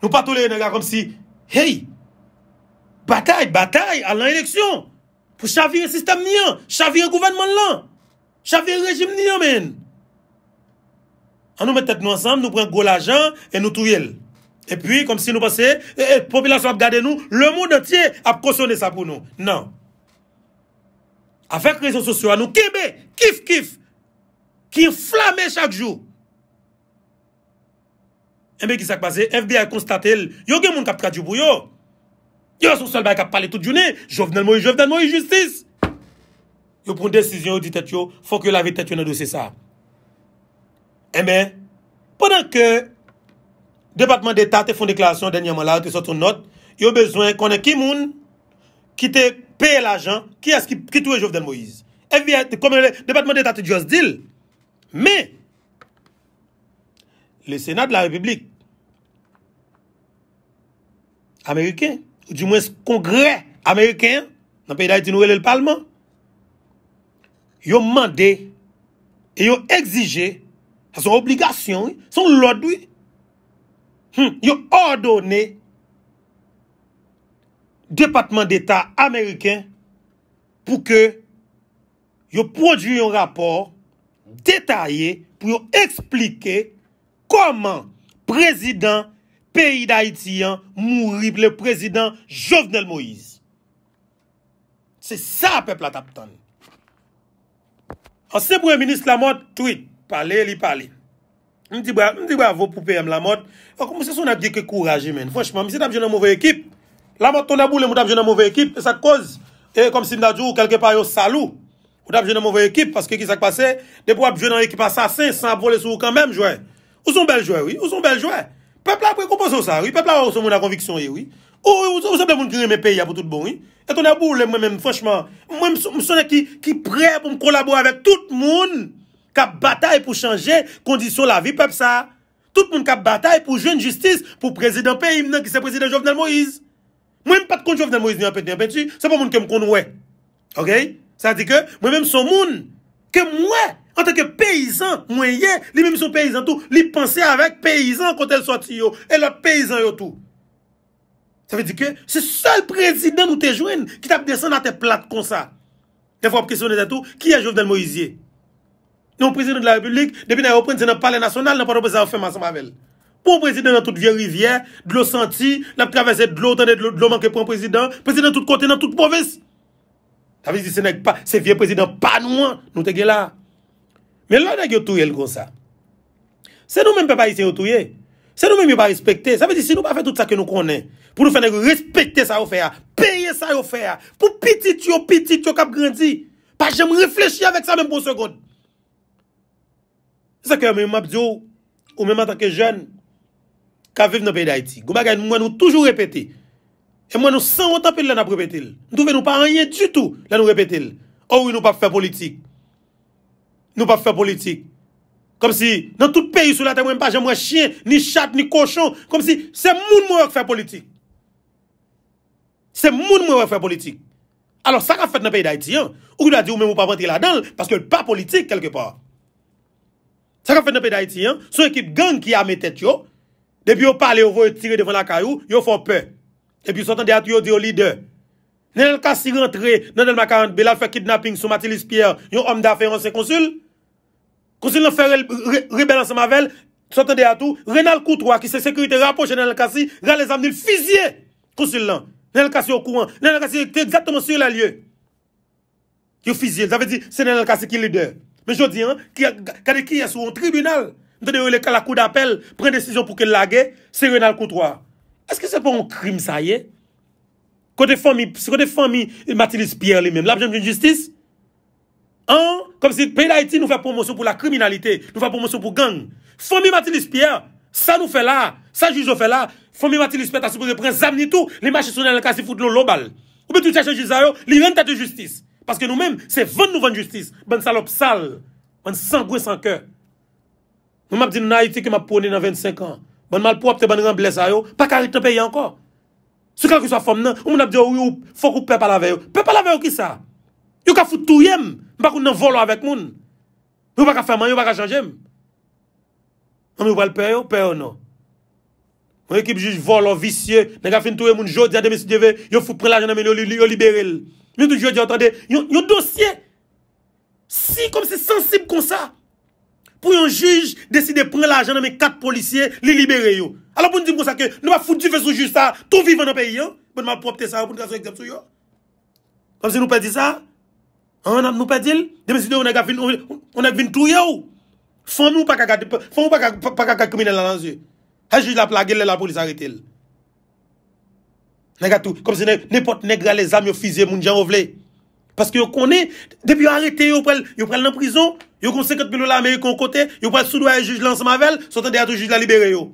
Nou patou le yon agar kom si, hey! Bataille, bataille! Alan eleksyon! Pou chavire sistem nian! Chavire gouvenman lan! Chavire rejim nian men! An nou mette nou ansanm, nou pren gwo l'ajan, e nou tou yel. E pi, kom si nou pase, e, eh, e, eh, populasyon ap gade nou, le moun de tye ap kosone sa pou nou. Nan. Afek rejou sosyo an nou kibè! Kif, kif! Ki flame chak jou. Ebe, eh ki sak base, FBI konstate el, yo gen moun kap trajou bou yo. Yo sou sol bay kap pale tout jounen. Jove den Moïse, Jove den Moïse, justice. Yo proun desisyon ou ditet yo, fok yo lavi tet yo nan dosi sa. Ebe, eh podan ke Departement d'Etat te fon deklarasyon den yaman la, te sotoun not, yo bezwen konen ki moun ki te paye l'ajan ki tou e Jove den Moïse. FBI, Departement d'Etat te dios dil. Men, le Senat de la Republik Ameriken, ou di mwen Kongre Ameriken, nan peydaye di nouwele l'parlman, yo mande e yo exije sa son obligasyon, sa son lot dwi, yo ordone depatman d'Etat Ameriken pou ke yo produ yon rapport detaye pou yon eksplike koman prezident peyi da itiyan mou rip le prezident Jovenel Moïse. Oh, se sa peple atap tan. An se mwen ministre la mot, tweet, pale li pale. Ndi bwa, ndi bwa vopoupe yon la mot, mwen se son ap dike kouraje men. Franchman, mwen se tap jen an mouve ekip. La mot ton abou, mwen se tap jen an mouve ekip. E sa kouz, e kom si mda djou ou kelke pa yon salou. Ou da ap jwè nan mwen ekip, paske ekis ak pase, de pou ap jwè nan ekip asasè, san pou lè sou kèmèm jwè. Ou son bel jwè, oui, ou son bel jwè. Peplè ap prekomposè ou sa, oui, peplè ap ou son moun an konviksyon, oui, oui. Ou, ou, ou, ou, ou, ou seple moun kire mè peyi ap ou tout bon, oui. E ton ap ou, le mwen mèm, fòchman, mwen msou msou mè ki, ki pre pou mkolabor avè tout moun kap batay pou chanjè kondisyon la vi pep sa. Tout moun kap batay pou jwè njistis Sa di ke, mwen mèm son moun, ke mwen, an teke peyizan, mwen ye, li mèm son peyizan tou, li panse avèk peyizan kon tel soti yo, e la peyizan yo tou. Sa vi di ke, se sol prezident ou te jwen, ki tap desan nan te plat kon sa. Te fwa prezident ou te tou, ki a jov nan Moizye? Non prezident ou de la republik, debi nan yo pren, se nan pale nasyonal, nan pa nan prezident ou fe man san mavel. Pon prezident nan tout vie rivye, dlo santi, nan travese dlo tane, dlo manke pou an prezident, prezident tout kote, nan tout povesi. Se vie prezident pa nouan nou tege la Me la dege otouye l kon sa Se nou menm pe pa ite otouye Se nou menm yo pa respekte Sa ve di si nou pa fe tout sa ke nou konen Pou nou fe dege respekte sa oufea Peye sa oufea Pou piti tiyo piti tiyo kap grandi Pa jem reflechi avek sa menm bon segon Se sa ke yo menm ap diyo Ou menm atake jen Ka vive nan peyi da iti Gou bagay nou mwenm toujou repete E mwen nou san wotan pe lè nan repetil. Nou ve nou pa anyen du tout lè nou repetil. Oh ou wè nou pa fè politik. Nou pa fè politik. Kom si nan tout peyi sou la te mwen pa jè mwen chien, ni chat, ni kochon. Kom si se moun mwen wè fè politik. Se moun mwen wè fè politik. Alors sa ka fèt nan peyi da iti an. Ou ki dwa di ou mwen mwen pa menti la danl. Paske ou lè pa politik kelke par. Sa ka fèt nan peyi da iti an. Sou ekip gang ki a mè tèt yo. Depi yo pale yo vò yot tire devan la kayou. Yo fò pè. E pi sou tende atou yo di yo lide Nenel Kasi rentre Nenel Makaantbe la fè kidnapping sou Matilis Pierre Yon om da fè yon se konsul Konsul nan fè rebelan se mavel Sou tende atou Renal Koutoua ki se sekurite rapoche Nenel Kasi Ra les amnil fizye konsul lan Nenel Kasi yo kouan Nenel Kasi yo tè exactement sur la lye Yo fizye Zavè di se Nenel Kasi ki lide Men jodi an Kade ki yon sou en tribunal Nde yo le kalakou d'apel Pren desisyon pou ke lage Se Renal Koutoua Eske se pou yon krim sa ye? Kote fomi, se kote fomi Matilis Pierre li men, la pjenm jen justice, an, kom si pey la iti nou fè promosyon pou la kriminalite, nou fè promosyon pou gang, fomi Matilis Pierre, sa nou fè la, sa jujou fè la, fomi Matilis Pierre ta supose prezab ni tou, li mache soune lakasi foute nou lobal, oube tou tèche jizayo, li ven tèche justice, paske nou men, se ven nou ven justice, ben salop sal, men sangwe san ke, nou mabdi nou na iti ke mabpounen nan 25 an, Ban malprop se ban rin blesa yo, pa karit an peye anko. Se kan ki sa fom nan, ou moun ap diyo ou yo fok ou pep alave yo. Pep alave yo ki sa? Yo ka foutouye m, m bakoun nan volo avek moun. Yo baka fèman, yo baka chanje m. An m yo balpeyo, peyo no. Mwen ekip juj volo, visye. Mwen gafin touye moun jo, diya de misi djeve, yo foutouye la janame, yo libere l. Yo dosye, si kom se sensib konsa. pour un juge décider de prendre l'argent de mes quatre policiers, les libérer. Alors pour nous dire ça que nous pas foutu faire juste ça, tout vivre dans le pays. Hein? Pour nous propre ça pour nous faire exemple sur Comme si nous perdons ça. Hein, nous perdons. Demain si on a on a vint tout yo. Fon nous pas qu'à fon nous pas pas qu'à criminel dans yeux. Un juge la plague la police arrête tout comme si n'importe nègre les amis armes fusé déjà gens Parce que on connaît depuis arrêté yo prend yo prennent en prison Yo kon seket bilou la Amerikon kote, yo pou al sou doye juj lanseman vel, son ten deyatou juj la libere yo.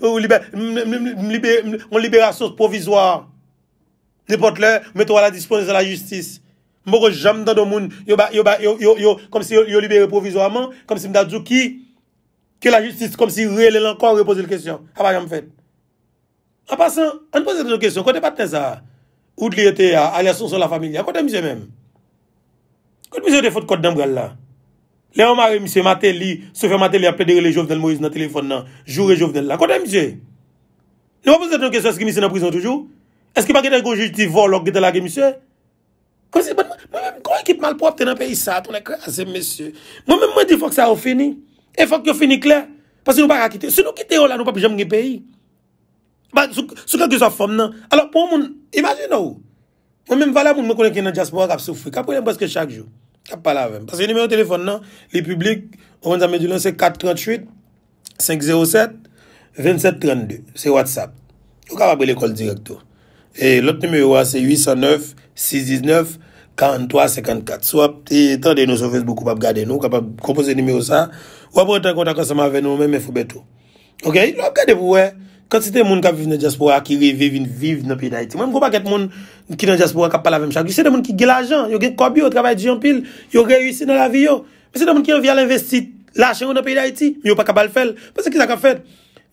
Yo libere, mwen libere asos provizwa. Ne pot le, mwen to ala disponse la justis. Mwen kon jam nan do moun, yo ba, yo, yo, yo, yo, kon si yo libere provizwa man, kon si mda djou ki, ke la justis kon si re le lankan repose l kèsyon. A pa yam fèd. A pa san, an pose l l kèsyon, kote paten sa? Ote li ete ya, ala son son la famil, ya kote mse mèm. Kote mse ou de fote kote dembre la? Le ou mare mse, mateli, soufe mateli, aple dire le jovdel moyes na telefon nan, jure jovdel la. Kote mse? Nou wap wazet nou keso, eske mse nan prison toujou? Eske pa gete gojouj ti vol ou gete lage mse? Kose, kon ekip malprop te nan peyi sa, ton ekre ase mse. Mwen mwen mwen di fok sa ou fini, e fok yo fini kler, pasi nou para kite, si nou kite yo la, nou pa pi jam gen peyi. Ba, sou kak yo sa fom nan. Alo, pou moun, imagine ou, A pa la vèm. Pase yon nimeyo telefon nan, li publik, ou an zame di lan, se 438-507-2732. Se WhatsApp. Ou kap apre lè kol direktor. E lot nimeyo wa, se 809-619-4354. So ap, te tande nou so Facebook, ou ap gade nou, ou kap ap kompose nimeyo sa, ou ap ap reten konta kon se ma vè nou, mè mè fò bè tou. Ok? Ou ap gade pou wè, Kansi te moun ka viv nan diaspora ki viv in viv nan peyi da iti. Mwen mwen kou pa ket moun ki nan diaspora ka palavem chakli. Se de moun ki gil ajan, yo gen kobyo, trabay dijon pil, yo reyusin nan la vi yo. Se de moun ki yo vyal investi, lache yo nan peyi da iti, yo pa kabal fel. Pese ki sa ka fet,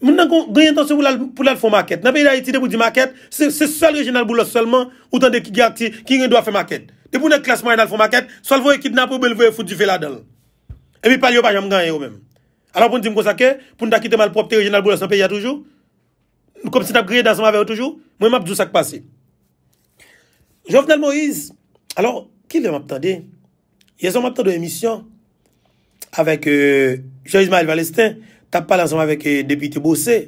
moun nan kon ganyan tanse pou lal pou lal fomaket. Nan peyi da iti de pou di maket, se sol rejinal boulos solman, outan de ki gil akti, ki gen doa fomaket. De pou ne klasman yon al fomaket, sol vouye kit nan pou bel vouye fout di fel adol. E mi pal yo pa jam g kom se tap kriye dan som ave yo toujou, mwen map dousak pase. Jovdel Moïse, alor, ki lè map tade? Yè som map tade emisyon avèk Jairizma El Valestin, tap pale ansom avèk Depite Boussé,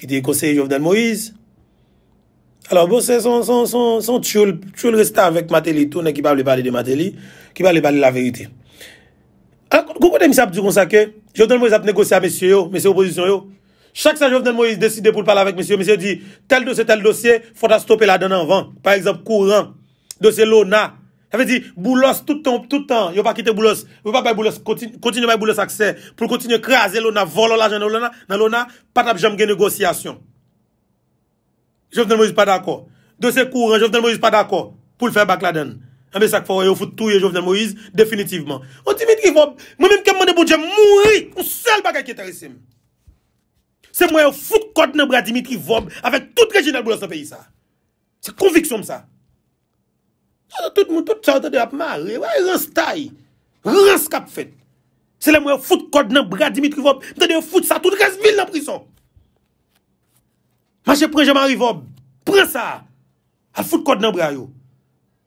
ki te kosè Jovdel Moïse. Alor, Boussé son, son, son, son, son tchoul, tchoul resta avèk Matéli, tou nè ki pa blè palè de Matéli, ki pa blè palè la vèritè. Alor, kou kou de misap dousak konsake, Jovdel Moïse ap negosè a mesye yo, mesye oposisyon yo, Chak sa Jovenel Moïse deside pou pala vek misyo, misyo di, tel dosye, tel dosye, fota stoppe la dene anvan. Par exemple, courant, dosye lona. Seve di, boulos toutan, toutan, yo pa kite boulos, yo pa ba boulos, kontinye ba boulos akse, pou kontinye kreaze lona, volo la jen na lona, na lona, patap jam gen negosyasyon. Jovenel Moïse pa dako. Dosye courant, Jovenel Moïse pa dako, pou lfe bak la ah, dene. A me sak fora yo foute touye Jovenel Moïse, definitivman. On timid ki vob, mwen mke mwene bou djem mw Se mwen foute kod nan brad Dimitri Vob avèk tout rejinal bou lòs nan peyi sa. Se konviksyon msa. Se mwen foute kod nan brad Dimitri Vob avèk tout rejinal bou lòs nan peyi sa. Ma che pren jaman Vob, pren sa, al foute kod nan brad yo.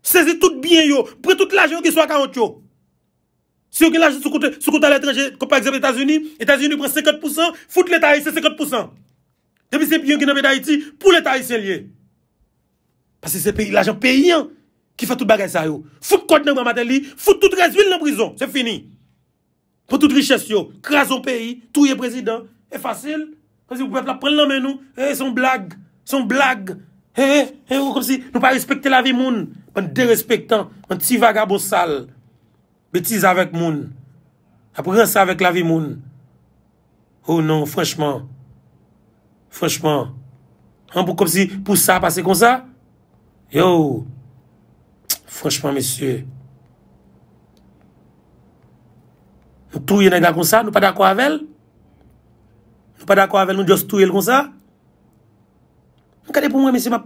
Seze tout biyen yo, pren tout lage yo ki sou akarant yo. Si yon gen lajit sou konta letreje, kompa eksept Etats-Unis, Etats-Unis pren 50%, foute l'Etat-Issey 50%. Demi se yon gen lajit d'Haïti, pou l'Etat-Issey liye. Pase se l'ajant peyyan, ki fote tout bagay sa yo. Foute kote nan mamatè li, foute tout resvil nan prison, se fini. Pote tout richesse yo, krason peyi, touye prezident, e fasil. Pase yon poupe la pren nan men nou, e eh, son blague, son blague, eh, eh, e, e, e, nou pa respecte la vi moun, mwen de-respectan, mwen ti vagabon te tise avèk moun. Apo gen sa avèk la vi moun. Ou oh non, franchman. Franchman. An pou kom si pou sa apase kon sa? Yo. Franchman, mesye. Nou touye nan kon sa? Nou pa dakwa avèl? Nou pa dakwa avèl nou jos touye l kon sa? Nou kade pou mwen, mesye, mwen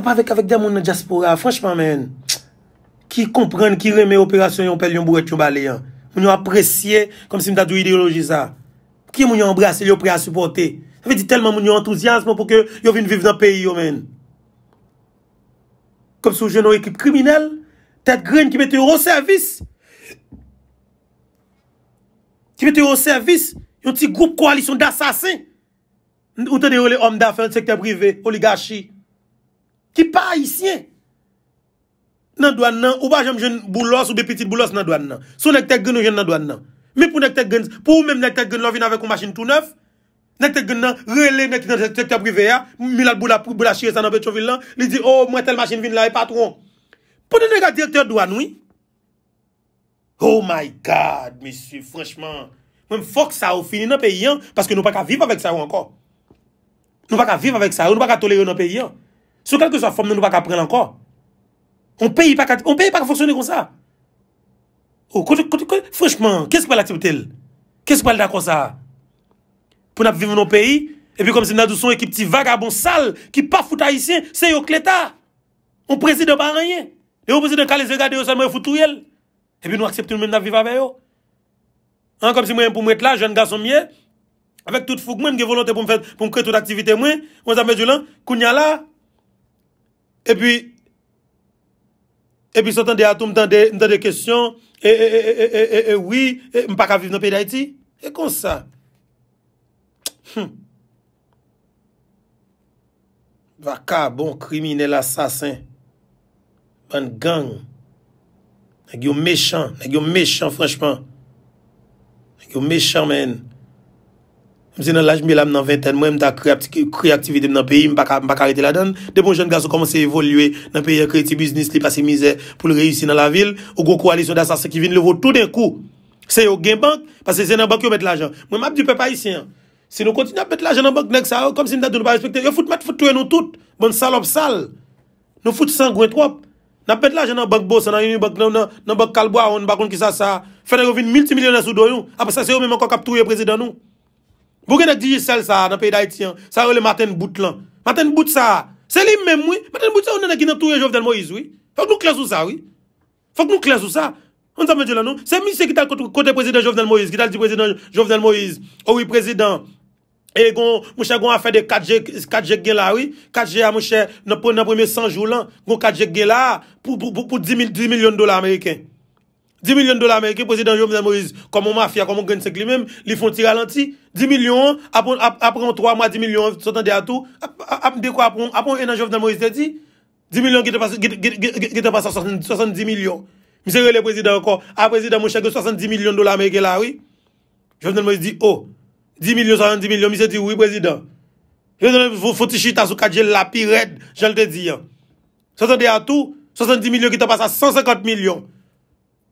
pa avèk avèk diyan moun nan jaspora. Franchman, men. Tch. Ki komprenne ki reme operasyon yon pel yon bourret yon baleyan. Moun yon apresye kom si mta dwi ideoloji sa. Ki moun yon embrase yon pre a supporte. Fè di telman moun yon entouzyansman pou ke yon vin vive nan peyi yon men. Kom sou jenon ekip kriminel. Ted Grene ki mette yon servis. Ki mette yon servis. Yon ti group koalisyon d'assasin. Ou te de yon lè om d'affèl, sektè privé, oligachie. Ki pa isyen. nan douan nan, ou ba jom jen boulos ou be pitit boulos nan douan nan sou nek te gwen ou jen nan douan nan mi pou nek te gwen, pou ou men nek te gwen lan vin avek ou masjine tout neuf nek te gwen nan, rele nek te gwen nek te gwen breve ya mi lal boulashire sa nan bet chon vilan li di, oh mwen tel masjine vin la e patron pou di nek a direk te gwen douan, oui oh my god, missi, franchman mwen fok sa ou fini nan peyi an paske nou pa ka viv avèk sa ou anko nou pa ka viv avèk sa ou, nou pa ka tolere nan peyi an sou kalke sa fom nou pa ka prel anko On peyi pa ka foksyone kon sa. Frèchman, kes kwa lakse pou tel? Kes kwa lakse pou sa? Poun ap viv nou peyi, epi kom si nan douson ekip ti vagabon sal, ki pa foute haisyen, se yo kleta. On prezide baranyen. E yo prezide kalize gade yo sal mwen foute touyel. Epi nou akseptoun mwen nap viv apè yo. An kom si mwen pou mwet la, jen ga son mwen, apèk tout fouk mwen ki volante pou mwen kre tout aktivite mwen, mwen sa mwen joulan, kounya la. Epi, E pi sot an de atou m dan de kestyon, e oui, m pa ka viv nou pey da iti? E kon sa? Hmm, Vaka, bon kriminele asasen, ban gang, nan gyon mechan, nan gyon mechan franchman, nan gyon mechan men. Mwen mwen ta kreativite mwen nan peyi, mwen pa karete la den. Depon jen gazo komanse evolue nan peyi, kreati biznis li pase mizè pou l reyusin nan la vil. Ou gwo koalisyon da sas ki vin levou tout den kou. Se yo gen bank, pase se nan bank yo met l'ajan. Mwen map di pe pa isyen. Se nou kontine apet l'ajan nan bank nek sa, yo foute met foute touye nou tout. Bon salop sal. Nou foute sangwen trop. Napet l'ajan nan bank bosa, nan bank kalbwa, nan bank kisa sa, fene yo vin milti milyon an sou doyoun. Apo sa se yo men man kon kap touye prezident nou. Bou gen ek di jisel sa nan peyda etiyan, sa yo le Maten Bout lan. Maten Bout sa, se li men mwen, Maten Bout sa ou nen ek inan touye Jovenel Moïse, oui. Fak nou kles ou sa, oui. Fak nou kles ou sa. An sa mwen di lan nou? Se misye ki tal kote prezident Jovenel Moïse, ki tal di prezident Jovenel Moïse, oh oui prezident, e gon mouche kon a fe ah, de 4G gen la, oui, 4G a mouche nan premiye 100 jou lan, kon 4G gen la pou 10 milyon dola Ameriken. 10 milyon do la merke, prezident Jovenel Moïse, komon mafya, komon grensek li men, li fon ti ralenti. 10 milyon, apon 3 mwa, 10 milyon, 70 de atou, apon 1 an Jovenel Moïse te di, 10 milyon ki te pasa 70 milyon. Mi se re le prezident kon, a ah, prezident moun chage 70 milyon do la merke la, oui? Jovenel Moïse di, oh, 10 milyon, 70 milyon, mi se di, oui, prezident. Jovenel Moïse, foti chita sou kajel la pi red, jan te di, ya. 70 de atou, 70 milyon ki te pasa 150 milyon.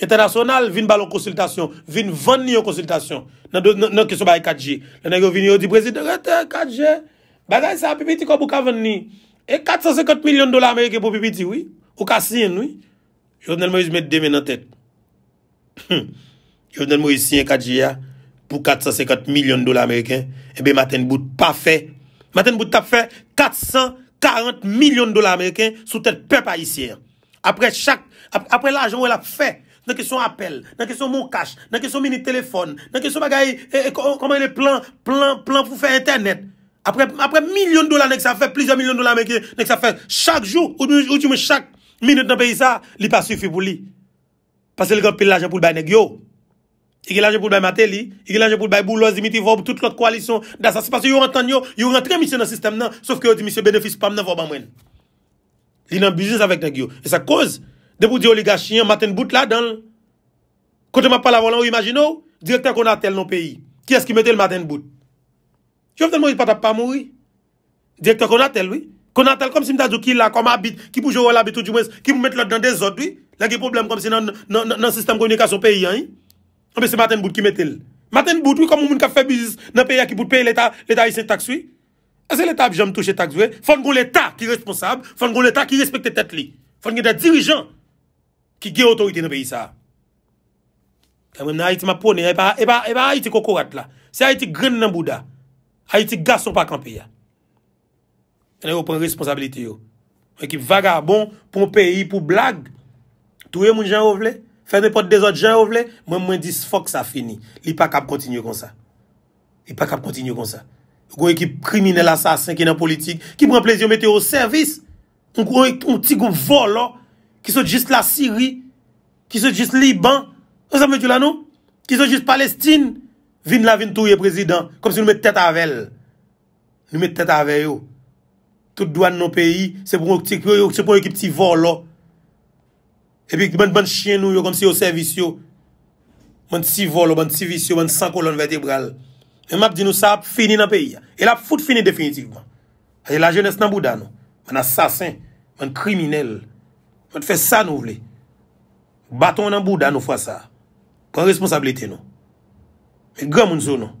Etanasonal vin balon konsultasyon. Vin 20 nyo konsultasyon. Nan keso bayi 4G. Nan yo vin yo di prezident. 4G. Bagay sa pipiti kon pou ka ven ni. E 450 milyon dola Ameriken pou pipiti. Ou ka siyen. Yo nan mo yu zmet demen nan tet. Yo nan mo yu siyen 4G ya. Pou 450 milyon dola Ameriken. E be maten bout pa fe. Maten bout ta fe 440 milyon dola Ameriken. Sou tet pe pa yi siyen. Apre l ajan wè la fe. dans question appel, dans question mon cash, dans question mini téléphone, dans question bagaille eh, eh, comment les plans plan plan pour faire internet. Après après millions de dollars ça fait plusieurs millions de dollars que ça fait chaque jour ou, tu mets chaque minute dans pays ça, il pas suffit pour lui. Parce qu'il a pile l'argent pour le bail yo. Il a l'argent pour le bail Matéli, il a l'argent pour le bail Dimitri pour toute l'autre coalition. Ça c'est parce qu'ils entendu ils rentrent monsieur dans le système, sauf que monsieur bénéfice pas dans Vob en moins. Il est en business avec les Et ça cause, Depo di oliga chiyan, maten bout la dan. Kote ma pala volan ou imagine ou, direkta konatel non peyi. Ki eski metel maten bout? Jof den mouni patap pa mouni. Direkta konatel, oui. Konatel kom si mta djou ki la, kom abit, ki pou jow al abit ou di mwes, ki mw met lor dan de zot, oui. La ge problem kom si nan sistem kwenye kaso peyi an, oui. An pe se maten bout ki metel. Maten bout, oui, kom moun ka febiz nan peyi a ki bout peyi l'Etat, l'Etat yise tax, oui. Ase e l'Etat jom touche tax, oui. Fon kon l'Etat Ki ge otorite nan peyi sa. Tamen nan a iti mapone, e ba e a e iti kokorat la. Se a iti gren nan bouda, a iti gason pa kampi ya. E nan yo pren responsabilite yo. Yon ekip vagabon, pou mpeyi, pou blag, touye moun jan ou vle, fèmè pot de zot jan ou vle, mwen mwen disfok sa fini. Li pakap kontinyo kon sa. Li pakap kontinyo kon sa. Yon ekip krimine la sasen ki nan politik, ki mwen plezio mete yo servis, yon ekip mwen tigo volo, oh. Ki sou jist la Syri, ki sou jist Liban, ou sa mwenjou la nou? Ki sou jist Palestine, vin la vin tou ye prezident, kom si nou mè tèt avèl. Nou mè tèt avè yo. Tout douan nou peyi, se pou mè ktik pyo, yo ktik pou mè kip ti volo. E pi kwen mè chen nou yo, kom si yo servis yo. Mè ti volo, mè ti visyo, mè san kolon vertebral. Mè map di nou sa ap fini nan peyi. E la foute fini definitikman. A ye la jènes nan bouda nou, mè n'assasin, mè n'kriminel. Mwen te fè sa nou vle. Baton nan boudan nou fwa sa. Kon responsabilite nou. Mwen gen moun sou nou.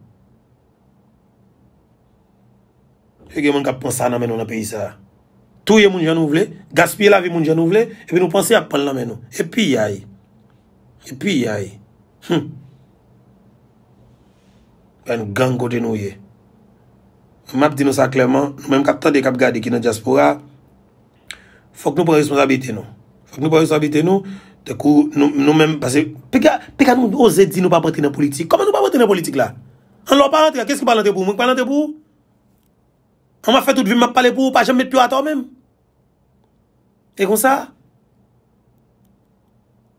Yon gen moun kap pon sa nan men nou nan peyi sa. Tou ye moun jan nou vle. Gaspi la vi moun jan nou vle. E bin nou pon se apan nan men nou. E pi yay. E pi yay. Mwen hm. gen kote nou ye. Mwen map di nou sa kleman. Mwen mwen kap tade kap gade ki nan diaspora. Fok nou pon responsabilite nou. Fak nou pa yon sabite nou, dekou nou menm pase, peka nou ose di nou pa bretri nan politik, koman nou pa bretri nan politik la? An lor pa rentre, kes ki palante pou? Mwen palante pou? An mwen fè tout vim, mwen pale pou, pa jem met pyo ato mèm? E kon sa?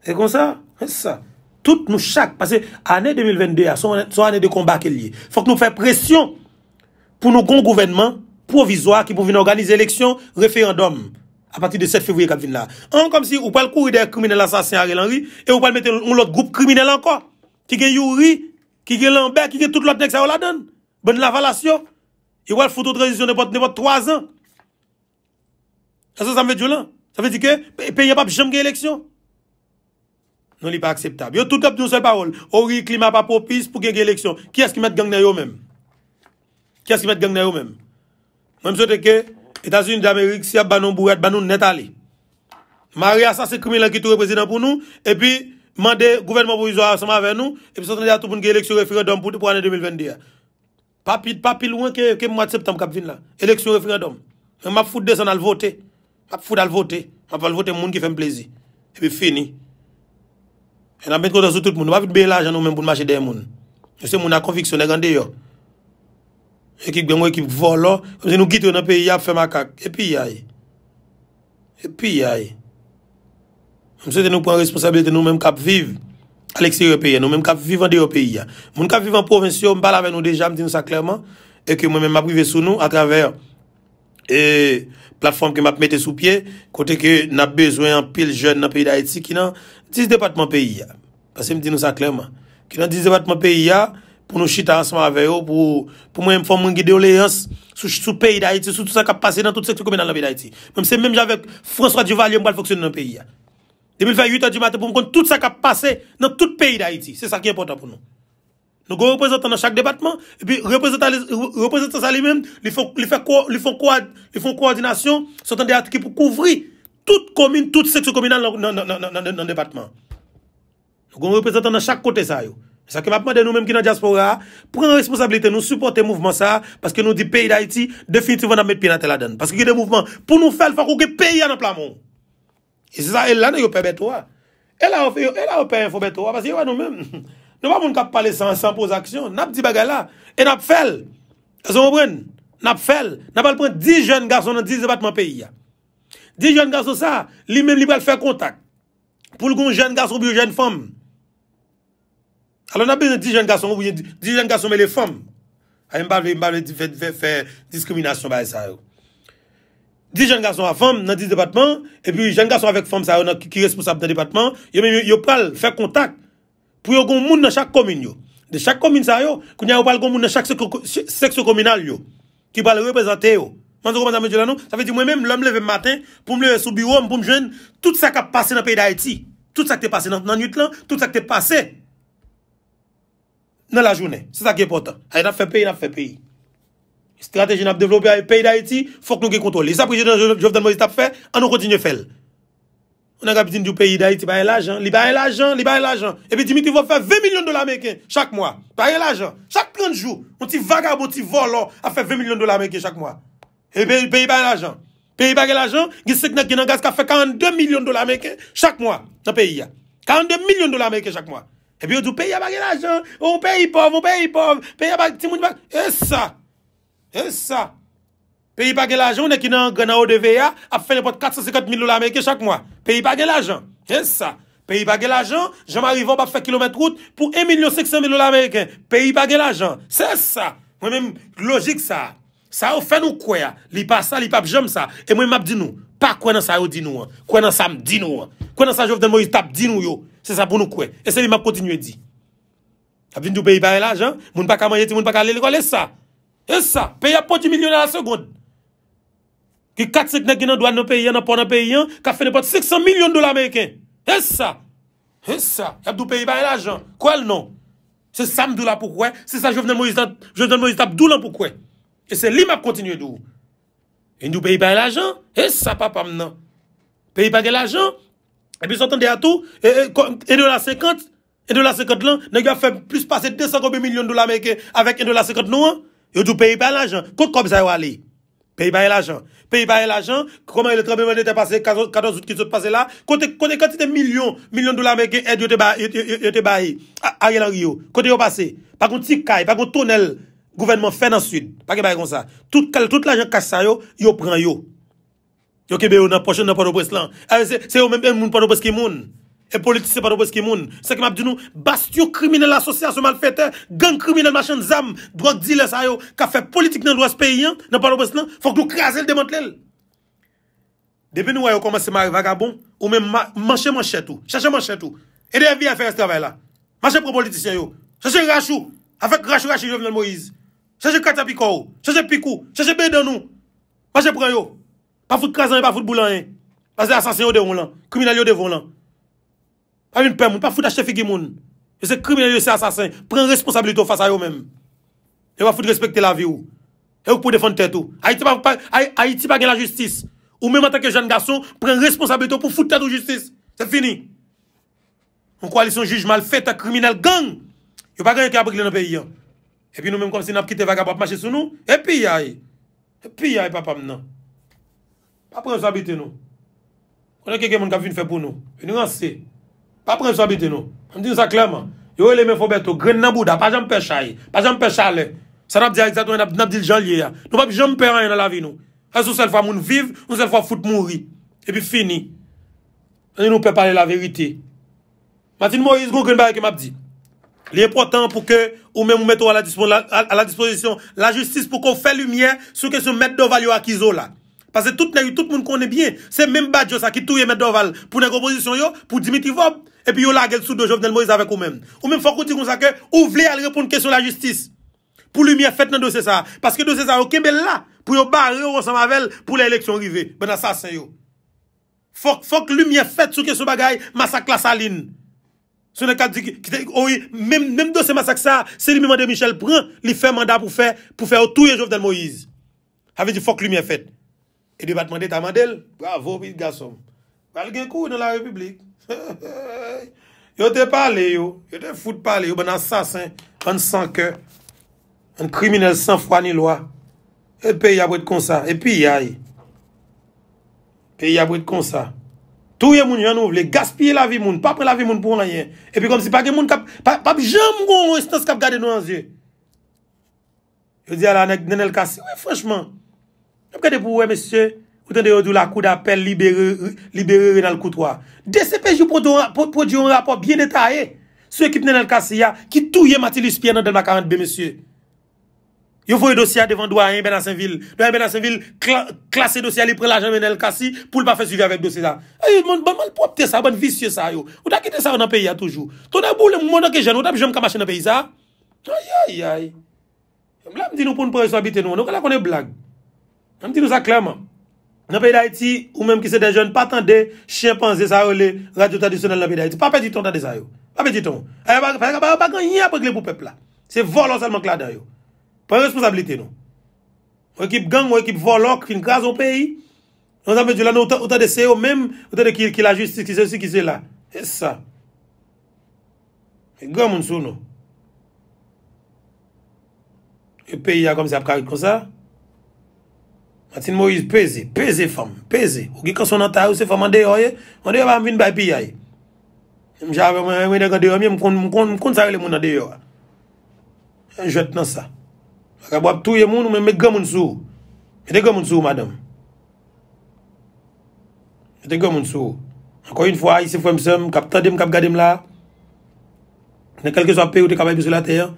E kon sa? E sa? Tout nou chak, pase, anè 2022 a, son anè de komba ke liye, fok nou fè presyon pou nou kon gouvenman, provizwa, ki pou vin organize eleksyon, referendom. A pati de 7 fevrouye kat vin la. An kom si ou pal kouri der kriminele asasin a re lan ri. E ou pal mette yon lot group kriminele anko. Ki gen yon ri. Ki gen lan ber. Ki gen tout lot nek sa yo la den. Bon la valasyon. Yo wal fouteau de rezisyon nepot nepot 3 an. Aso sa mwè di yo lan. Sa mwè di ke? Pe yon pa picham gen leksyon. Non li pa akseptab. Yo tout kap di yon sol parol. O ri klima pa popis pou gen gen leksyon. Ki as ki mette gangne yo men? Ki as ki mette gangne yo men? Mwen msou teke... Etasyoun d'Amerik si ap banoun bou et banoun netali. Mare a sa se krimi la ki tou reprezinan pou nou. E pi mande gouvenman pou vizou a asama ave nou. E pi sa san di a tou pou nou ki eleksyon refrein dom pou ti pou ane 2021. Pa pil ouan ke mouad septem kap vin la. Eleksyon refrein dom. M ap foud de san al vote. M ap foud al vote. M ap al vote moun ki fèm plezi. E pi fini. E nan bet konta zoutout moun. M ap foud bel ajan nou men pou mache den moun. Yo se moun a konfiksyon e gande yo. ekik bengwe ekip volo, mwen se nou gite ou nan peyi ya ap fe makak, epi yae. Epi yae. Mwen se te nou pwen responsabilite nou mwen mkap viv, aleksye ou e peyi ya, nou mwen mkap viv an de ou peyi ya. Mwen mkap viv an provinsyon, mbal ave nou deja, mdi nou sa klerman, eke mwen mwen mabrive sou nou, akraver, e, platform ke mab mette sou pie, kote ke nan bezwen an pil jen nan peyi da eti, ki nan dis depatman peyi ya. Pase mdi nou sa klerman. Ki nan dis depatman peyi ya, pou nou chita ansman ave yo, pou mwen mfon mwen gide o le yans sou peyi da iti, sou tout sa ka pase nan tout seksyon kominal nan peyi da iti. Mwen mse mwen jave François Duval, yon bal foksyon nan peyi ya. 2008 a di mate pou mwen kon tout sa ka pase nan tout peyi da iti. Se sa ki important pou nou. Nou goun reprezentan nan chak debatman, e pi reprezentan sa li men, li fon koordinasyon, se ton deyat ki pou kouvri tout seksyon kominal nan debatman. Nou goun reprezentan nan chak kote sa yo. Sa ke map mwade nou menm ki nan diaspora, pren responsabilite nou supporte mouvment sa, paske nou di peyi da iti, de finitivon nan met pi nan tel aden. Paske ki de mouvment, pou nou fel fok ou ke peyi an nan plan moun. E se sa el lan e yo pey betowa. El an ou pey info betowa, paske yo an nou menm. Nou wap moun kap pale san, san pose aksyon, nap di bagay la, e nap fel. E se moun mwen, nap fel, napal pren di jen gason nan di zebatman peyi ya. Di jen gason sa, li menm li bel fè kontak. Poul goun jen gason bi ou jen fòm, Alon api di jen gason ou yon di jen gason mele fom. Ay mba ve fè diskriminasyon baye sa yo. Di jen gason a fom nan di debatman, epi jen gason avek fom sa yo ki responsab nan debatman, yo pral fè kontak pou yo goun moun nan chak komine yo. De chak komine sa yo, koun ya wal goun moun nan chak sekso kominal yo, ki pral reprezentè yo. Mwanzo komanda mwen di lan nou, sa ve di mwen mèm lèm lèm maten, pou mwen sou biwom, pou mwen jwen, tout sa ka pase nan pey da eti. Tout sa ke te pase nan yot lan, tout sa ke te pase, nan la jounen. Se sa ki e potan. Ay nan fe peyi, nan fe peyi. Strateji nan pe developpe peyi da iti, fok nou ge kontole. Se sa preje nan jov dan mojist ap fe, an nou konti nye fel. Ou nan kapitin di ou peyi da iti baye l'ajan, li baye l'ajan, li baye l'ajan, e pe di mi ki vo fe 20 milyon dolar meyken, chak mwa. Baye l'ajan. Chak planjou, moun ti vagab, moun ti volo, a fe 20 milyon dolar meyken chak mwa. E peyi baye l'ajan. Peyi baye l'ajan, gisek nan ki nan gaz ka E pi yo tou peyi apage la jan, ou peyi pov, ou peyi pov, peyi apage, ti mouni apage, e sa, e sa, peyi apage la jan, ou ne ki nan gana ou de veya, ap fene pot 450.000 lola Amerike chak mwa, peyi apage la jan, e sa, peyi apage la jan, jom arivo ap fè kilometre route, pou 1.600.000 lola Amerike, peyi apage la jan, se sa, mwen men logik sa, sa ou fè nou kwe, li pa sa, li pa ap jom sa, e mwen map di nou, pa kwenan sa ou di nou, kwenan sa m di nou, kwenan sa jov den mwen tap di nou yo, Se sa pou nou kwe, ese li map kontinye di. Abdi nou peyi baye la ajan, moun baka mayeti, moun baka lele kol, e sa. E sa, peyi ap poti milyonan la segonde. Ki kat se knek inan, doan nan peyi an, anpon nan peyi an, ka fene poti 600 milyon dola Ameriken. E sa, e sa, ap do peyi baye la ajan, kol non. Se sa mdou la pou kwe, se sa jovnen Moïse Dap, jovnen Moïse Dap dou lan pou kwe. E se li map kontinye dou. E nou peyi baye la ajan, e sa papam nan. Peyi baye la ajan, e sa. Et puis, s'entendez à tout. Et, 1,50$ de la et de la là, fait plus passer 200 millions de dollars avec 1,50$ de la nous. Ils hein? ont payé pas l'argent. Quand ça, aller. Pays l'argent. Pays l'argent. Comment le tremblement de 14 qui sont passés là. Quand millions, millions de dollars américains, Ariel Quand ils yo passé. Par contre, si par contre, tonnel, gouvernement fait dans le sud. Pas comme ça. Tout, l'argent casse Yo kebe yo nan pochen nan panobwes lan. Ah, se yo menm moun panobwes ki moun. E politise panobwes ki moun. Se ki map di nou bastyo kriminal asosyasyon mal fete. Gang kriminal machan zam. Dwa di les a yo. Ka fe politik nan lwes peyen nan panobwes lan. Fok nou krease l demonte l. Debe nou a yo komanse mary vagabon. Ou men manche manche tou. Manche manche tou. Ede a vi a fe res travay la. Manche pran politise yo. Chache rachou. A fek rachou rachou yo vnen Moïse. Chache kata pikou. Chache pikou. Chache bedanou. Man Pa foute krasan yon, pa foute boulan yon. Asasin yon devon lan. Kriminal yon devon lan. Pa foute achefi gi moun. Se kriminal yon se asasin, pren responsabilite ou fasa yon men. Yon pa foute respekte la vi ou. Yon pou defon tete ou. Haiti pa gen la justice. Ou men manteke jen gason, pren responsabilite ou pou foute tete ou justice. Se fini. Moun koalisyon juj mal fete, kriminal gang. Yon pa gen yon ki abogle nan peyi yon. E pi nou menm kon si nap kite vagabop machi sou nou. E pi yae. E pi yae papam nan. Pa pren sou habite nou. Onè keke moun kap fin fè pou nou. Veni ran se. Pa pren sou habite nou. An di nou sa klaman. Yo e le men fò beto. Gren nan bouda. Pa jan mpech a ye. Pa jan mpech a le. San ap di a exatoun. An ap di l jan liye ya. Nou pa pi jan mpech a ye nan la vi nou. An sou sel fwa moun viv. An sel fwa fout moun ri. E pi fini. An di nou pe pale la verite. Matin Moïse goun gren bari ke map di. Liye protan pou ke ou men mou metto a la disponisyon la justis pou kon fè lumiè sou ke se mèt doval Pase tout moun konè bien, se mèm badjo sa ki touye mèdouval pou nè kompozisyon yo, pou dimitivop, epi yo la gel sou do jovnel Moïse avek ou mèm. Ou mèm fòk ou ti konsake, ou vle al repoun kè sou la justis. Pou lumiè fèt nan dosè sa. Paskè dosè sa, ok, bè la, pou yo barè ou ronsan mavel pou lè eleksyon rive. Bè nan sa se yo. Fòk lumiè fèt sou kè sou bagay, masak la salin. Sou nè kà dik, kite, oye, mèm dosè masak sa, se lumiè mèdou Michel E debatman deta mandel, bravo bil gasom. Bal gen kou nan la republik. Yo te pale yo, yo te foute pale yo, ban ansasen, an sanke, an kriminel sanfwa ni loa. E pe yabwet konsa, e pi yay. E yabwet konsa. Tou yamoun yon ouvle, gaspye la vi moun, papre la vi moun pou anayen. E pi kom si pake moun kap, pap jam moun moun, wè stos kap gade nou anzye. Yo di ala anek denel kasi, wè fweshman. Nou kade pou wè mè sè, ou tènde yon dou la kou d'apèl libere rè nan l koutoua. Dè se pej yon pot prodyon rapport biè netaè, sou ekip nen el kassi ya, ki tou yè Matilus Pien nan del makarant bè mè sè. Yon fò yon dosya devan doyè yon bè nan sèm vil, doyè yon bè nan sèm vil, klasè dosya li pre la jan men el kassi, pou l pa fè suivi avèk dosya zan. Eh, Ay, yon moun ban mal propte sa, ban visye sa yo. Ou da ki te sar nan peyi ya toujou. Ton a bou le moun anke jen, ou da bi j Nèm ti nou sa klaman. Nèm peyi da iti, ou mèm ki se de joun, patan de chimpanzé sa ou le radyo tradisyonel nèm peyi da iti. Pa peyi di ton ta de sa yo. Pa peyi di ton. Ayo pa gen yon pek le pou pepla. Se volon salman kladan yo. Pa responsabilite nou. Wekip gang, wekip volon, fin gazon peyi. Nèm peyi di lan, ou ta de se yo mèm, ou ta de ki la justice, ki se si, ki se la. E sa. E gwa moun sou nou. E peyi a kom se ap kari kon sa. Matin Moise peze, peze fam, peze. Ou ki konsonantay ou se fam an deyo ye, an deyo ba an vin bay pi ya ye. Mwen jave mwen an deyo, mwen kontare le moun an deyo ya. An jet nan sa. A gwa bwap touye moun ou men me gwa moun sou. Me dey gwa moun sou madame. Me dey gwa moun sou. Anko yon fwa, yon se fwem sem, kap tadem, kap gadem la. Nen kelke so ap per ou te kabay bi sou la ter,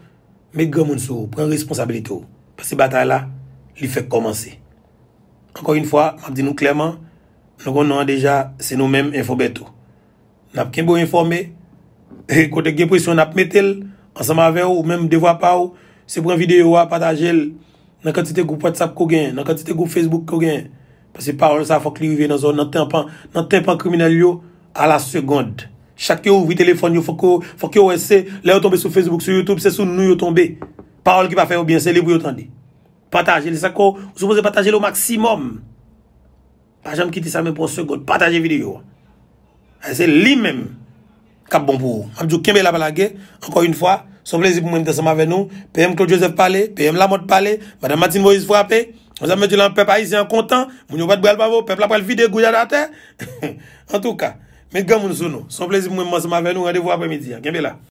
me gwa moun sou, pren responsabilito. Pas se batay la, li fe komansi. Ankon yon fwa, ap di nou klerman, nou kon nou an deja, se nou menm enfo beto. Nap ken bo informe, kote gen bon presyon nap metel, ansan ma ve ou, menm devwa pa ou, se broun videyo a patajel, nan kante te group WhatsApp ko gen, nan kante te group Facebook ko gen, pase parol sa fok li yon ve nan zon nan tempan kriminal yo a la segond. Chak yo ouvi telefon yo, fok yo ese, le yo tombe sou Facebook, sou Youtube, se sou nou yo tombe. Parol ki pa fe ou biense, li pou yo tande. Partagez sacos. vous supposez partager le maximum. Pas jamais quitter ça mais pour seconde. Partagez vidéo. C'est lui-même qui est bon pour vous. Abdou Kembe la encore une fois, son plaisir pour moi d'être ensemble avec nous. PM Claude Joseph parler, PM Lamotte parler, Madame Martine Moïse frappé. vous avez dit le peuple haïtien content. Vous n'avez pas de bravo, le peuple après le vide, gouillard terre. en tout cas, mes gars, nous Son plaisir pour moi d'être ensemble avec nous. Rendez-vous après-midi. ce là.